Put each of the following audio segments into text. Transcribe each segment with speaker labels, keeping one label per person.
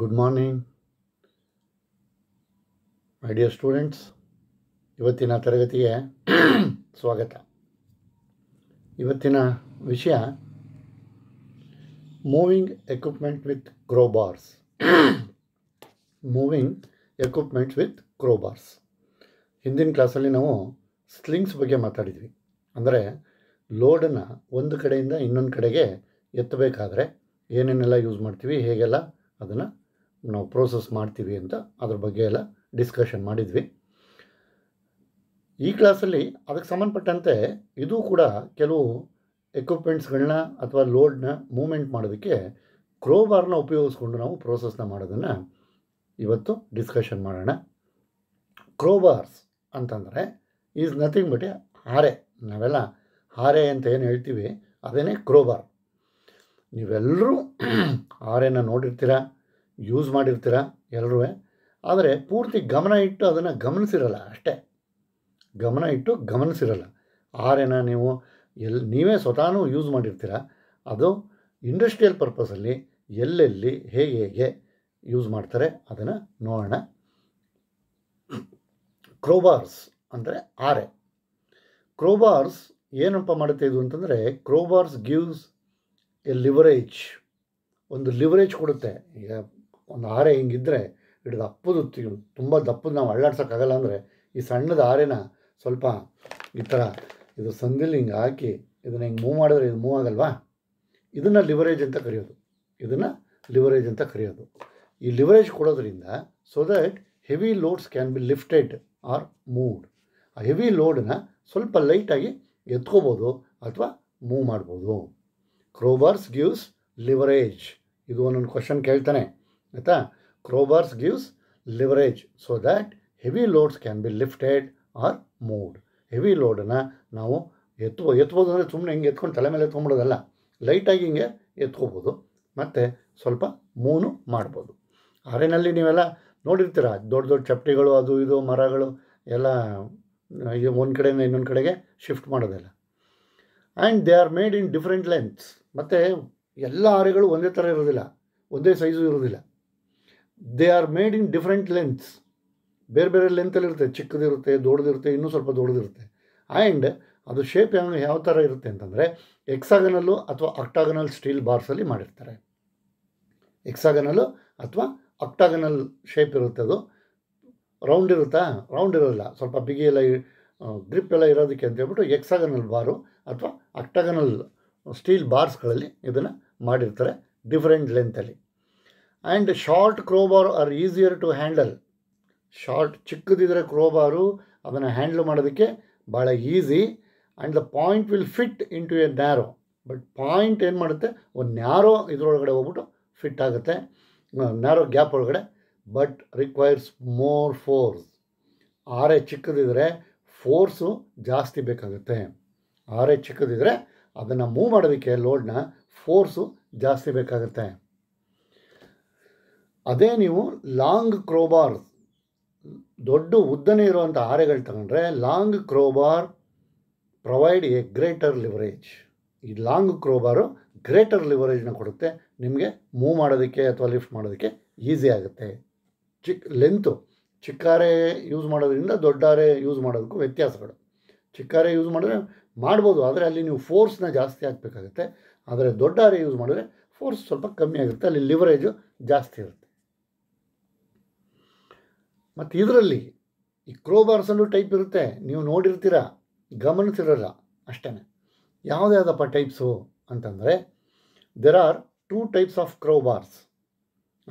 Speaker 1: good morning my dear students ಇವತ್ತಿನ ತರಗತಿಗೆ ಸ್ವಾಗತ ಇವತ್ತಿನ ವಿಷಯ moving equipment with crowbars moving equipments with crowbars ಹಿಂದಿನ ಕ್ಲಾಸಲ್ಲಿ ನಾವು ಸ್ಲಿಂಗ್ಸ್ ಬಗ್ಗೆ ಮಾತಾಡಿದ್ವಿ ಅಂದರೆ ಲೋಡನ್ನು ಒಂದು ಕಡೆಯಿಂದ ಇನ್ನೊಂದು ಕಡೆಗೆ ಎತ್ತಬೇಕಾದ್ರೆ ಏನೇನೆಲ್ಲ ಯೂಸ್ ಮಾಡ್ತೀವಿ ಹೇಗೆಲ್ಲ ಅದನ್ನು ನಾವು ಪ್ರೋಸೆಸ್ ಮಾಡ್ತೀವಿ ಅಂತ ಅದ್ರ ಬಗ್ಗೆ ಎಲ್ಲ ಡಿಸ್ಕಷನ್ ಮಾಡಿದ್ವಿ ಈ ಕ್ಲಾಸಲ್ಲಿ ಅದಕ್ಕೆ ಸಂಬಂಧಪಟ್ಟಂತೆ ಇದು ಕೂಡ ಕೆಲವು ಎಕ್ವಿಪ್ಮೆಂಟ್ಸ್ಗಳನ್ನ ಅಥವಾ ಲೋಡ್ನ ಮೂಮೆಂಟ್ ಮಾಡೋದಕ್ಕೆ ಕ್ರೋಬಾರ್ನ ಉಪಯೋಗಿಸ್ಕೊಂಡು ನಾವು ಪ್ರೋಸೆಸ್ನ ಮಾಡೋದನ್ನು ಇವತ್ತು ಡಿಸ್ಕಷನ್ ಮಾಡೋಣ ಕ್ರೋಬಾರ್ಸ್ ಅಂತಂದರೆ ಈಸ್ ನಥಿಂಗ್ ಬಟ್ ಹಾರೆ ನಾವೆಲ್ಲ ಹಾರೆ ಅಂತ ಏನು ಹೇಳ್ತೀವಿ ಅದೇನೇ ಕ್ರೋಬಾರ್ ನೀವೆಲ್ಲರೂ ಎನ್ನ ನೋಡಿರ್ತೀರ ಯೂಸ್ ಮಾಡಿರ್ತೀರ ಎಲ್ಲರೂ ಆದರೆ ಪೂರ್ತಿ ಗಮನ ಇಟ್ಟು ಅದನ್ನು ಗಮನಿಸಿರಲ್ಲ ಅಷ್ಟೇ ಗಮನ ಇಟ್ಟು ಗಮನಿಸಿರಲ್ಲ ಆರೆನ ನೀವು ಎಲ್ಲಿ ನೀವೇ ಸ್ವತಃನೂ ಯೂಸ್ ಮಾಡಿರ್ತೀರ ಅದು ಇಂಡಸ್ಟ್ರಿಯಲ್ ಪರ್ಪಸಲ್ಲಿ ಎಲ್ಲೆಲ್ಲಿ ಹೇಗೆ ಹೇಗೆ ಯೂಸ್ ಮಾಡ್ತಾರೆ ಅದನ್ನು ನೋಡೋಣ ಕ್ರೋಬಾರ್ಸ್ ಅಂದರೆ ಆರೆ ಕ್ರೋಬಾರ್ಸ್ ಏನಪ್ಪ ಮಾಡುತ್ತೆ ಇದು ಅಂತಂದರೆ ಕ್ರೋಬಾರ್ಸ್ ಗಿವ್ಸ್ ಎ ಲಿವರೇಜ್ ಒಂದು ಲಿವರೇಜ್ ಕೊಡುತ್ತೆ ಈಗ ಒಂದು ಆರೆ ಹಿಂಗಿದ್ರೆ ಹಿಡಿದು ಅಪ್ಪದು ತುಂಬ ದಪ್ಪದ ನಾವು ಅಳ್ಳಾಡ್ಸೋಕ್ಕಾಗಲ್ಲ ಅಂದರೆ ಈ ಸಣ್ಣದ ಆರೆನ ಸ್ವಲ್ಪ ಈ ಥರ ಇದು ಸಂದಿಲ್ ಹಿಂಗೆ ಹಾಕಿ ಇದನ್ನು ಹಿಂಗೆ ಮೂವ್ ಮಾಡಿದ್ರೆ ಇದು ಮೂವ್ ಆಗಲ್ವಾ ಇದನ್ನು ಲಿವರೇಜ್ ಅಂತ ಕರೆಯೋದು ಇದನ್ನು ಲಿವರೇಜ್ ಅಂತ ಕರೆಯೋದು ಈ ಲಿವರೇಜ್ ಕೊಡೋದ್ರಿಂದ so that heavy loads can be lifted or moved ಆ ಹೆವಿ ಲೋಡನ್ನ ಸ್ವಲ್ಪ ಲೈಟಾಗಿ ಎತ್ಕೋಬೋದು ಅಥವಾ ಮೂವ್ ಮಾಡ್ಬೋದು ಕ್ರೋಬರ್ಸ್ ಗಿವ್ಸ್ ಲಿವರೇಜ್ ಇದು ಒಂದೊಂದು ಕ್ವಶನ್ ಕೇಳ್ತಾನೆ ಆಯಿತಾ crowbars gives leverage so that heavy loads can be lifted or moved heavy ಲೋಡನ್ನು ನಾವು ಎತ್ಬೋ ಎತ್ಬೋದು ಅಂದರೆ ಸುಮ್ಮನೆ ಹಿಂಗೆ ಎತ್ಕೊಂಡು ತಲೆ ಮೇಲೆ ಎತ್ಕೊಂಬಿಡೋದಲ್ಲ ಲೈಟಾಗಿ ಹಿಂಗೆ ಎತ್ಕೋಬೋದು ಮತ್ತು ಸ್ವಲ್ಪ ಮೂನು ಮಾಡ್ಬೋದು ಅರೆನಲ್ಲಿ ನೀವೆಲ್ಲ ನೋಡಿರ್ತೀರ ದೊಡ್ಡ ದೊಡ್ಡ ಚಪ್ಪಟಿಗಳು ಅದು ಇದು ಮರಗಳು ಎಲ್ಲ ಒಂದು ಕಡೆಯಿಂದ ಇನ್ನೊಂದು ಕಡೆಗೆ ಶಿಫ್ಟ್ ಮಾಡೋದಿಲ್ಲ and they are made in different lengths ಮತ್ತು ಎಲ್ಲ ಆರೆಗಳು ಒಂದೇ ಥರ ಇರೋದಿಲ್ಲ ಒಂದೇ ಸೈಜು ಇರೋದಿಲ್ಲ they are made in different lengths ಬೇರೆ ಬೇರೆ ಲೆಂತಲ್ಲಿರುತ್ತೆ ಚಿಕ್ಕದಿರುತ್ತೆ ದೊಡ್ಡದಿರುತ್ತೆ ಇನ್ನೂ ಸ್ವಲ್ಪ ದೊಡ್ಡದಿರುತ್ತೆ ಆ್ಯಂಡ್ ಅದು ಶೇಪ್ ಯಾವ ಯಾವ ಥರ ಇರುತ್ತೆ ಅಂತಂದರೆ ಎಕ್ಸಾಗನಲ್ಲು ಅಥವಾ ಅಕ್ಟಾಗನಲ್ ಸ್ಟೀಲ್ ಬಾರ್ಸಲ್ಲಿ ಮಾಡಿರ್ತಾರೆ ಎಕ್ಸಾಗನಲ್ಲು ಅಥವಾ ಅಕ್ಟಾಗನಲ್ ಶೇಪ್ ಇರುತ್ತೆ ಅದು ರೌಂಡ್ ಇರುತ್ತಾ ರೌಂಡ್ ಇರೋದಿಲ್ಲ ಸ್ವಲ್ಪ ಬಿಗಿ ಎಲ್ಲ ಗ್ರಿಪ್ ಎಲ್ಲ ಇರೋದಕ್ಕೆ ಅಂತ ಹೇಳ್ಬಿಟ್ಟು ಎಕ್ಸಾಗನಲ್ ಬಾರು ಅಥವಾ ಅಕ್ಟಗನಲ್ ಸ್ಟೀಲ್ ಬಾರ್ಸ್ಗಳಲ್ಲಿ ಇದನ್ನು ಮಾಡಿರ್ತಾರೆ ಡಿಫ್ರೆಂಟ್ ಲೆಂತಲ್ಲಿ and short crowbar are easier to handle short ಚಿಕ್ಕದಿದ್ರೆ ಕ್ರೋಬಾರು ಅದನ್ನು ಹ್ಯಾಂಡಲ್ ಮಾಡೋದಕ್ಕೆ ಭಾಳ easy and the point will fit in to a narrow but point ಏನು ಮಾಡುತ್ತೆ ಒಂದು ನ್ಯಾರೋ ಇದರೊಳಗಡೆ ಹೋಗ್ಬಿಟ್ಟು ಫಿಟ್ ಆಗುತ್ತೆ ನ್ಯಾರೋ ಗ್ಯಾಪ್ ಒಳಗಡೆ ಬಟ್ ರಿಕ್ವೈರ್ಸ್ ಮೋರ್ ಫೋರ್ಸ್ ಆರೆ ಚಿಕ್ಕದಿದ್ರೆ ಫೋರ್ಸು ಜಾಸ್ತಿ ಬೇಕಾಗುತ್ತೆ ಆರೆ ಚಿಕ್ಕದಿದ್ದರೆ ಅದನ್ನು ಮೂವ್ ಮಾಡೋದಕ್ಕೆ ಲೋಡ್ನ ಫೋರ್ಸು ಜಾಸ್ತಿ ಬೇಕಾಗುತ್ತೆ ಅದೇ ನೀವು ಲಾಂಗ್ ಕ್ರೋಬಾರ್ ದೊಡ್ಡ ಉದ್ದನೇ ಇರುವಂಥ ಆರೆಗಳು ತಗೊಂಡ್ರೆ long crowbar provide a greater leverage ಈ ಲಾಂಗ್ ಕ್ರೋಬಾರು ಗ್ರೇಟರ್ ಲಿವರೇಜ್ನ ಕೊಡುತ್ತೆ ನಿಮಗೆ ಮೂವ್ ಮಾಡೋದಕ್ಕೆ ಅಥವಾ ಲಿಫ್ಟ್ ಮಾಡೋದಕ್ಕೆ ಈಸಿ ಆಗುತ್ತೆ ಚಿಕ್ಕ ಲೆಂತು ಚಿಕ್ಕಾರೆ ಯೂಸ್ ಮಾಡೋದ್ರಿಂದ ದೊಡ್ಡಾರೆ ಯೂಸ್ ಮಾಡೋದಕ್ಕೂ ವ್ಯತ್ಯಾಸಗಳು ಚಿಕ್ಕಾರೆ ಯೂಸ್ ಮಾಡಿದ್ರೆ ಮಾಡ್ಬೋದು ಆದರೆ ಅಲ್ಲಿ ನೀವು ಫೋರ್ಸ್ನ ಜಾಸ್ತಿ ಹಾಕಬೇಕಾಗುತ್ತೆ ಆದರೆ ದೊಡ್ಡ ಅರೆ ಯೂಸ್ ಮಾಡಿದ್ರೆ ಫೋರ್ಸ್ ಸ್ವಲ್ಪ ಕಮ್ಮಿ ಆಗುತ್ತೆ ಅಲ್ಲಿ ಲಿವರೇಜು ಜಾಸ್ತಿ ಇರುತ್ತೆ ಮತ್ತು ಇದರಲ್ಲಿ ಈ ಕ್ರೋಬಾರ್ಸಲ್ಲೂ ಟೈಪ್ ಇರುತ್ತೆ ನೀವು ನೋಡಿರ್ತೀರ ಗಮನಿಸಿರಲ್ಲ ಅಷ್ಟೇ ಯಾವುದೇ ಆದಪ್ಪ ಟೈಪ್ಸು ಅಂತಂದರೆ there are two types of crowbars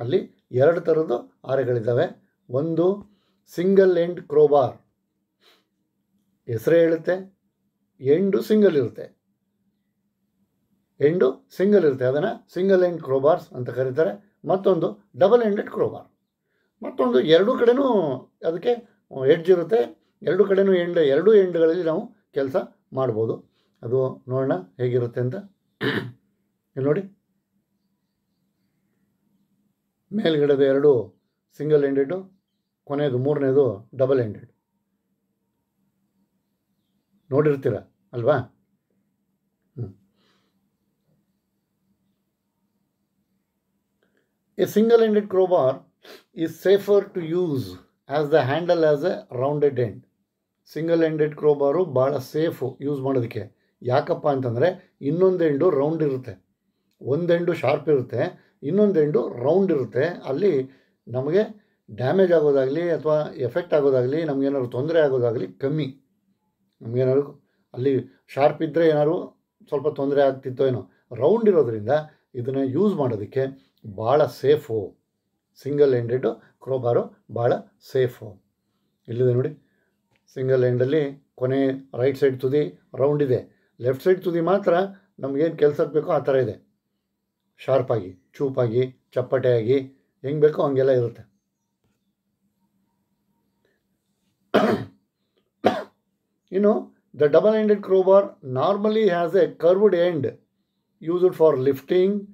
Speaker 1: ಅಲ್ಲಿ ಎರಡು ಥರದ್ದು ಆರೆಗಳಿದ್ದಾವೆ ಒಂದು ಸಿಂಗಲ್ ಎಂಡ್ ಕ್ರೋಬಾರ್ ಹೆಸರೇ ಹೇಳುತ್ತೆ ಎಂಡು ಸಿಂಗಲ್ ಇರುತ್ತೆ ಎಂಡು ಸಿಂಗಲ್ ಇರುತ್ತೆ ಅದನ್ನು ಸಿಂಗಲ್ ಎಂಡ್ ಕ್ರೋಬಾರ್ಸ್ ಅಂತ ಕರೀತಾರೆ ಮತ್ತೊಂದು ಡಬಲ್ ಎಂಡೆಡ್ ಕ್ರೋಬಾರ್ ಮತ್ತೊಂದು ಎರಡು ಕಡೆನೂ ಅದಕ್ಕೆ ಎಡ್ಜ್ ಇರುತ್ತೆ ಎರಡು ಕಡೆನೂ ಎಂಡ್ ಎರಡು ಎಂಡ್ಗಳಲ್ಲಿ ನಾವು ಕೆಲಸ ಮಾಡ್ಬೋದು ಅದು ನೋಡೋಣ ಹೇಗಿರುತ್ತೆ ಅಂತ ಇಲ್ಲಿ ನೋಡಿ ಮೇಲ್ಗಡೆದು ಎರಡು ಸಿಂಗಲ್ ಎಂಡೆಡು ಕೊನೆಯದು ಮೂರನೇದು ಡಬಲ್ ಎಂಡೆಡ್ ನೋಡಿರ್ತೀರ ಅಲ್ವಾ a single ended crowbar is safer to use as the handle as a rounded end single ended crowbar ಭಾಳ ಸೇಫು ಯೂಸ್ ಮಾಡೋದಕ್ಕೆ ಯಾಕಪ್ಪ ಅಂತಂದರೆ ಇನ್ನೊಂದು ಎಂಡು ರೌಂಡ್ ಇರುತ್ತೆ ಒಂದೆಂಡು ಶಾರ್ಪ್ ಇರುತ್ತೆ ಇನ್ನೊಂದು ಎಂಡು ರೌಂಡ್ ಇರುತ್ತೆ ಅಲ್ಲಿ ನಮಗೆ ಡ್ಯಾಮೇಜ್ ಆಗೋದಾಗಲಿ ಅಥವಾ ಎಫೆಕ್ಟ್ ಆಗೋದಾಗಲಿ ನಮಗೇನಾದ್ರು ತೊಂದರೆ ಆಗೋದಾಗಲಿ ಕಮ್ಮಿ ನಮಗೇನಾದ್ರು ಅಲ್ಲಿ ಶಾರ್ಪ್ ಇದ್ದರೆ ಏನಾದ್ರು ಸ್ವಲ್ಪ ತೊಂದರೆ ಆಗ್ತಿತ್ತೋ ಏನೋ ರೌಂಡ್ ಇರೋದರಿಂದ ಇದನ್ನು ಯೂಸ್ ಮಾಡೋದಕ್ಕೆ ಭಾಳ ಸೇಫು ಸಿಂಗಲ್ ಎಂಡೆಡು ಕ್ರೋಬಾರು ಭಾಳ ಸೇಫು ಇಲ್ಲಿದೆ ನೋಡಿ ಸಿಂಗಲ್ ಎಂಡಲ್ಲಿ ಕೊನೆ ರೈಟ್ ಸೈಡ್ ತುದಿ ರೌಂಡ್ ಇದೆ ಲೆಫ್ಟ್ ಸೈಡ್ ತುದಿ ಮಾತ್ರ ನಮಗೇನು ಕೆಲಸಕ್ಕೆ ಬೇಕೋ ಆ ಥರ ಇದೆ ಶಾರ್ಪಾಗಿ ಚೂಪಾಗಿ ಚಪ್ಪಟೆಯಾಗಿ ಹೆಂಗೆ ಬೇಕೋ ಹಂಗೆಲ್ಲ ಇರುತ್ತೆ You know, the double-ended crowbar normally has a curved end used for lifting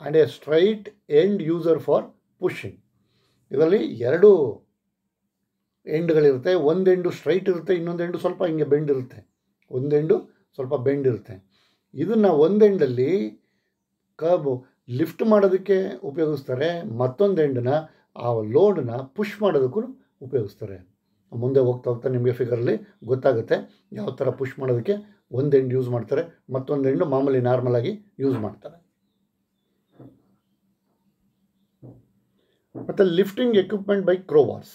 Speaker 1: and a straight end user for pushing ಇದರಲ್ಲಿ ಎರಡು ಎಂಡ್ಗಳಿರುತ್ತೆ ಒಂದು ಎಂಡು ಸ್ಟ್ರೈಟ್ ಇರುತ್ತೆ ಇನ್ನೊಂದು ಎಂಡು ಸ್ವಲ್ಪ ಹಿಂಗೆ ಬೆಂಡಿರುತ್ತೆ ಒಂದೆಂಡು ಸ್ವಲ್ಪ ಬೆಂಡಿರುತ್ತೆ ಇದನ್ನು ಒಂದೆಂಡಲ್ಲಿ ಕಬ್ ಲಿಫ್ಟ್ ಮಾಡೋದಕ್ಕೆ ಉಪಯೋಗಿಸ್ತಾರೆ ಮತ್ತೊಂದು ಎಂಡನ್ನ ಆ ಲೋಡನ್ನ ಪುಷ್ ಮಾಡೋದಕ್ಕೂ ಉಪಯೋಗಿಸ್ತಾರೆ ಮುಂದೆ ಹೋಗ್ತಾ ಹೋಗ್ತಾ ನಿಮಗೆ ಫಿಗರಲ್ಲಿ ಗೊತ್ತಾಗುತ್ತೆ ಯಾವ ಥರ ಪುಷ್ ಮಾಡೋದಕ್ಕೆ ಒಂದು ಎಂಡ್ ಯೂಸ್ ಮಾಡ್ತಾರೆ ಮತ್ತೊಂದು ಎಂಡು ಮಾಮೂಲಿ ನಾರ್ಮಲಾಗಿ ಯೂಸ್ ಮಾಡ್ತಾರೆ ಮತ್ತು ಲಿಫ್ಟಿಂಗ್ ಎಕ್ವಿಪ್ಮೆಂಟ್ ಬೈ ಕ್ರೋವಾರ್ಸ್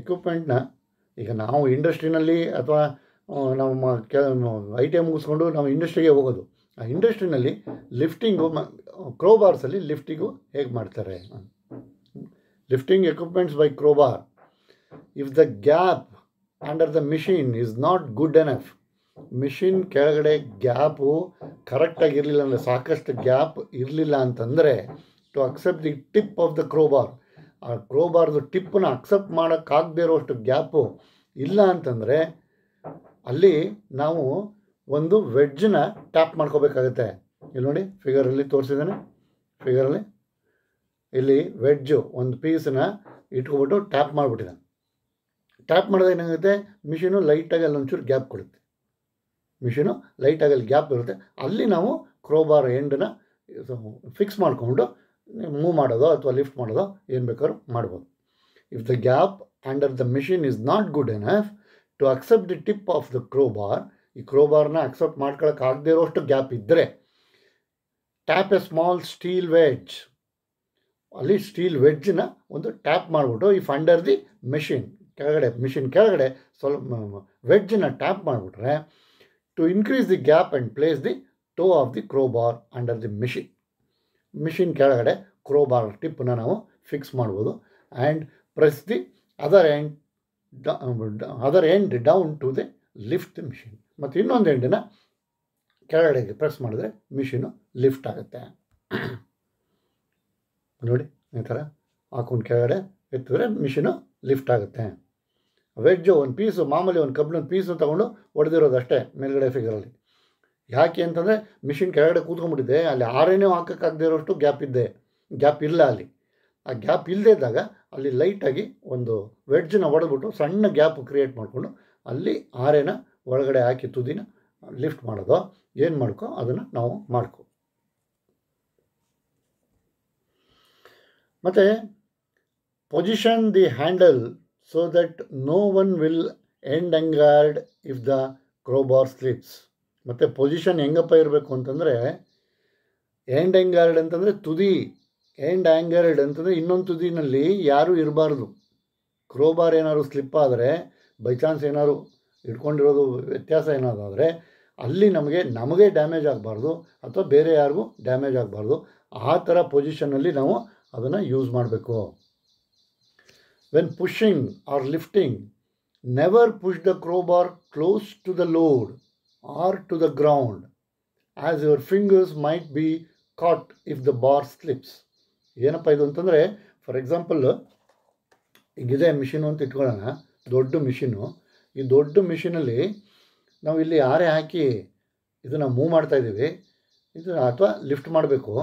Speaker 1: ಎಕ್ವಿಪ್ಮೆಂಟ್ನ ಈಗ ನಾವು ಇಂಡಸ್ಟ್ರಿನಲ್ಲಿ ಅಥವಾ ನಮ್ಮ ಕೆ ಐ ಟಿ ಮುಗಿಸ್ಕೊಂಡು ನಾವು ಇಂಡಸ್ಟ್ರಿಗೆ ಹೋಗೋದು ಆ ಇಂಡಸ್ಟ್ರಿನಲ್ಲಿ ಲಿಫ್ಟಿಂಗು ಮ ಕ್ರೋಬಾರ್ಸಲ್ಲಿ ಲಿಫ್ಟಿಂಗು ಹೇಗೆ ಮಾಡ್ತಾರೆ lifting equipments by crowbar if the gap under the machine is not good enough machine ಕೆಳಗಡೆ ಗ್ಯಾಪು ಕರೆಕ್ಟಾಗಿ ಇರಲಿಲ್ಲ ಅಂದರೆ ಸಾಕಷ್ಟು ಗ್ಯಾಪ್ ಇರಲಿಲ್ಲ ಅಂತಂದರೆ to accept the tip of the crowbar ಆ ಕ್ರೋಬಾರ್ದು ಟಿಪ್ಪನ್ನು ಅಕ್ಸೆಪ್ಟ್ ಮಾಡೋಕ್ಕಾಗದೇ ಇರೋಷ್ಟು ಗ್ಯಾಪು ಇಲ್ಲ ಅಂತಂದರೆ ಅಲ್ಲಿ ನಾವು ಒಂದು ವೆಡ್ಜನ್ನ ಟ್ಯಾಪ್ ಮಾಡ್ಕೋಬೇಕಾಗತ್ತೆ ಇಲ್ಲಿ ನೋಡಿ ಫಿಗರಲ್ಲಿ ತೋರಿಸಿದ್ದಾನೆ ಫಿಗರಲ್ಲಿ ಇಲ್ಲಿ ವೆಜ್ಜು ಒಂದು ಪೀಸನ್ನ ಇಟ್ಕೊಬಿಟ್ಟು ಟ್ಯಾಪ್ ಮಾಡಿಬಿಟ್ಟಿದ್ದಾನೆ ಟ್ಯಾಪ್ ಮಾಡಿದಾಗ ಏನಾಗುತ್ತೆ ಮಿಷಿನು ಲೈಟಾಗಿ ಒಂಚೂರು ಗ್ಯಾಪ್ ಕೊಡುತ್ತೆ ಮಿಷಿನು ಲೈಟಾಗಿ ಅಲ್ಲಿ ಗ್ಯಾಪ್ ಇರುತ್ತೆ ಅಲ್ಲಿ ನಾವು ಕ್ರೋಬಾರ್ ಎಂಡನ್ನು ಫಿಕ್ಸ್ ಮಾಡಿಕೊಂಡು ಮೂವ್ ಮಾಡೋದು ಅಥವಾ ಲಿಫ್ಟ್ ಮಾಡೋದು ಏನು ಬೇಕಾದ್ರೂ ಮಾಡ್ಬೋದು if the gap under the machine is not good enough to accept the tip of the crowbar ಈ ಕ್ರೋಬಾರ್ನ ಅಕ್ಸೆಪ್ಟ್ ಮಾಡ್ಕೊಳ್ಳೋಕ್ಕಾಗದೇ ಇರೋಷ್ಟು ಗ್ಯಾಪ್ ಇದ್ದರೆ tap a small steel wedge ಅಲ್ಲಿ ಸ್ಟೀಲ್ ವೆಜ್ಜನ್ನ ಒಂದು ಟ್ಯಾಪ್ ಮಾಡಿಬಿಟ್ಟು ಇಫ್ ಅಂಡರ್ ದಿ ಮೆಷಿನ್ ಕೆಳಗಡೆ ಮಿಷಿನ್ ಕೆಳಗಡೆ ಸ್ವಲ್ಪ ವೆಜ್ಜನ್ನು ಟ್ಯಾಪ್ ಮಾಡಿಬಿಟ್ರೆ to increase the gap and place the toe of the crowbar under the machine machine ಕೆಳಗಡೆ ಕ್ರೋ ಬಾರ್ ಟಿಪ್ಪನ್ನ ನಾವು ಫಿಕ್ಸ್ ಮಾಡ್ಬೋದು and press the other end other end down to the lift the machine ಮತ್ತು ಇನ್ನೊಂದು ಎಂಡಿನ ಕೆಳಗಡೆಗೆ press ಮಾಡಿದ್ರೆ machine lift ಆಗುತ್ತೆ ನೋಡಿ ಈ ಥರ ಹಾಕೊಂಡು ಕೆಳಗಡೆ ಎತ್ತಿದ್ರೆ ಮಿಷಿನು ಲಿಫ್ಟ್ ಆಗುತ್ತೆ ವೆಜ್ಜು ಒಂದು ಪೀಸು ಮಾಮೂಲಿ ಒಂದು ಕಬ್ಬಿನ ಪೀಸು ತೊಗೊಂಡು ಹೊಡೆದಿರೋದು ಅಷ್ಟೇ ಮೇಲ್ಗಡೆ ಫಿಗರಲ್ಲಿ ಯಾಕೆ ಅಂತಂದರೆ ಮಿಷಿನ್ ಕೆಳಗಡೆ ಕೂತ್ಕೊಂಡ್ಬಿಟ್ಟಿದೆ ಅಲ್ಲಿ ಆರೇನೇ ಹಾಕೋಕ್ಕಾಗದೇ ಇರೋಷ್ಟು ಗ್ಯಾಪ್ ಇದ್ದೆ ಗ್ಯಾಪ್ ಇಲ್ಲ ಅಲ್ಲಿ ಆ ಗ್ಯಾಪ್ ಇಲ್ಲದೇ ಇದ್ದಾಗ ಅಲ್ಲಿ ಲೈಟಾಗಿ ಒಂದು ವೆಡ್ಜನ್ನ ಹೊಡೆದ್ಬಿಟ್ಟು ಸಣ್ಣ ಗ್ಯಾಪ್ ಕ್ರಿಯೇಟ್ ಮಾಡಿಕೊಂಡು ಅಲ್ಲಿ ಆರೇನ ಒಳಗಡೆ ಹಾಕಿ ತುದಿನ ಲಿಫ್ಟ್ ಮಾಡೋದು ಏನು ಮಾಡ್ಕೊ ಅದನ್ನು ನಾವು ಮಾಡ್ಕೊ ಮತ್ತು position the handle so that no one will end angered if the crowbar slips ಮತ್ತು ಪೊಸಿಷನ್ ಹೆಂಗಪ್ಪ ಇರಬೇಕು ಅಂತಂದರೆ ಎಂಡ್ ಎಂಗಾರ್ಡ್ ಅಂತಂದರೆ ತುದಿ ಎಂಡ್ ಆ್ಯಂಗರ್ಡ್ ಅಂತಂದರೆ ಇನ್ನೊಂದು ತುದಿನಲ್ಲಿ ಯಾರೂ ಇರಬಾರ್ದು ಕ್ರೋಬಾರ್ ಏನಾದ್ರು ಸ್ಲಿಪ್ ಆದರೆ ಬೈ ಚಾನ್ಸ್ ಏನಾದ್ರು ಇಟ್ಕೊಂಡಿರೋದು ವ್ಯತ್ಯಾಸ ಏನಾದರೆ ಅಲ್ಲಿ ನಮಗೆ ನಮಗೆ ಡ್ಯಾಮೇಜ್ ಆಗಬಾರ್ದು ಅಥವಾ ಬೇರೆ ಯಾರಿಗೂ ಡ್ಯಾಮೇಜ್ ಆಗಬಾರ್ದು ಆ ಥರ ಪೊಸಿಷನಲ್ಲಿ ನಾವು ಅದನ್ನು ಯೂಸ್ ಮಾಡಬೇಕು when pushing or lifting, never push the crowbar close to the load or to the ground as your fingers might be caught if the bar slips ಏನಪ್ಪ ಇದು ಅಂತಂದರೆ ಫಾರ್ ಎಕ್ಸಾಂಪಲ್ ಈಗಿದೆ ಮಿಷಿನು ಅಂತ ಇಟ್ಕೊಳ್ಳೋಣ ದೊಡ್ಡ ಮಿಷಿನು ಈ ದೊಡ್ಡ ಮಿಷಿನಲ್ಲಿ ನಾವು ಇಲ್ಲಿ ಆರೆ ಹಾಕಿ ಇದನ್ನು ಮೂವ್ ಮಾಡ್ತಾಯಿದ್ದೀವಿ ಇದು ಅಥವಾ ಲಿಫ್ಟ್ ಮಾಡಬೇಕು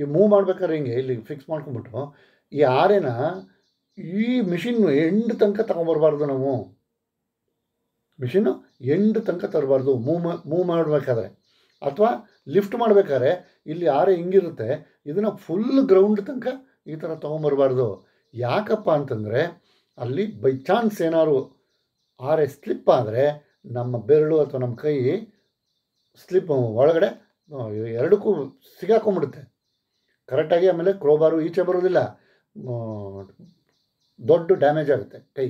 Speaker 1: ಈ ಮೂವ್ ಮಾಡ್ಬೇಕಾದ್ರೆ ಹಿಂಗೆ ಇಲ್ಲಿ ಫಿಕ್ಸ್ ಮಾಡ್ಕೊಂಬಿಟ್ಟು ಈ ಆರೆನ ಈ ಮಿಷಿನ್ನು ಎಂಡ್ ತನಕ ತಗೊಂಬರ್ಬಾರ್ದು ನಾವು ಮಿಷಿನ್ನು ಎಂಡ್ ತನಕ ತರಬಾರ್ದು ಮೂವ್ ಮೂವ್ ಮಾಡಬೇಕಾದ್ರೆ ಅಥವಾ ಲಿಫ್ಟ್ ಮಾಡಬೇಕಾದ್ರೆ ಇಲ್ಲಿ ಆರೆ ಹಿಂಗಿರುತ್ತೆ ಇದನ್ನು ಫುಲ್ ಗ್ರೌಂಡ್ ತನಕ ಈ ಥರ ತೊಗೊಂಬರಬಾರ್ದು ಯಾಕಪ್ಪ ಅಂತಂದರೆ ಅಲ್ಲಿ ಬೈ ಚಾನ್ಸ್ ಏನಾದ್ರು ಆರೆ ಸ್ಲಿಪ್ ಆದರೆ ನಮ್ಮ ಬೆರಳು ಅಥವಾ ನಮ್ಮ ಕೈ ಸ್ಲಿಪ್ ಒಳಗಡೆ ಎರಡಕ್ಕೂ ಸಿಗಾಕೊಂಬಿಡುತ್ತೆ ಕರೆಕ್ಟಾಗಿ ಆಮೇಲೆ ಕ್ರೋಬಾರು ಈಚೆ ಬರೋದಿಲ್ಲ ದೊಡ್ಡ ಡ್ಯಾಮೇಜ್ ಆಗುತ್ತೆ ಕೈ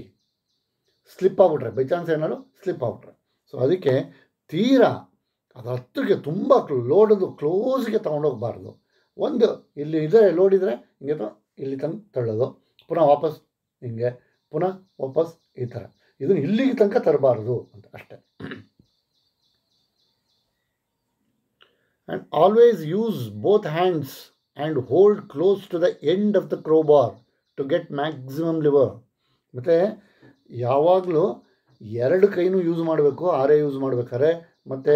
Speaker 1: ಸ್ಲಿಪ್ ಆಗಿಬಿಟ್ರೆ ಬೈ ಚಾನ್ಸ್ ಏನಾದ್ರು ಸ್ಲಿಪ್ ಆಗ್ಬಿಟ್ರೆ ಸೊ ಅದಕ್ಕೆ ತೀರಾ ಅದು ಹತ್ತಿರಕ್ಕೆ ತುಂಬ ಲೋಡದು ಕ್ಲೋಸ್ಗೆ ತೊಗೊಂಡೋಗ್ಬಾರ್ದು ಒಂದು ಇಲ್ಲಿ ಇದ್ರೆ ಲೋಡಿದರೆ ಹಿಂಗೆ ಇಲ್ಲಿ ತಂದು ತಳ್ಳೋದು ಪುನಃ ವಾಪಸ್ ಹಿಂಗೆ ಪುನಃ ವಾಪಸ್ ಈ ಥರ ಇದನ್ನು ಇಲ್ಲಿಗೆ ತನಕ ತರಬಾರ್ದು ಅಂತ ಅಷ್ಟೆ and always use both hands and hold close to the end of the crowbar to get maximum lever ಮತ್ತು ಯಾವಾಗಲೂ ಎರಡು ಕೈನೂ ಯೂಸ್ ಮಾಡಬೇಕು ಆರೆ ಯೂಸ್ ಮಾಡ್ಬೇಕಾದ್ರೆ ಮತ್ತು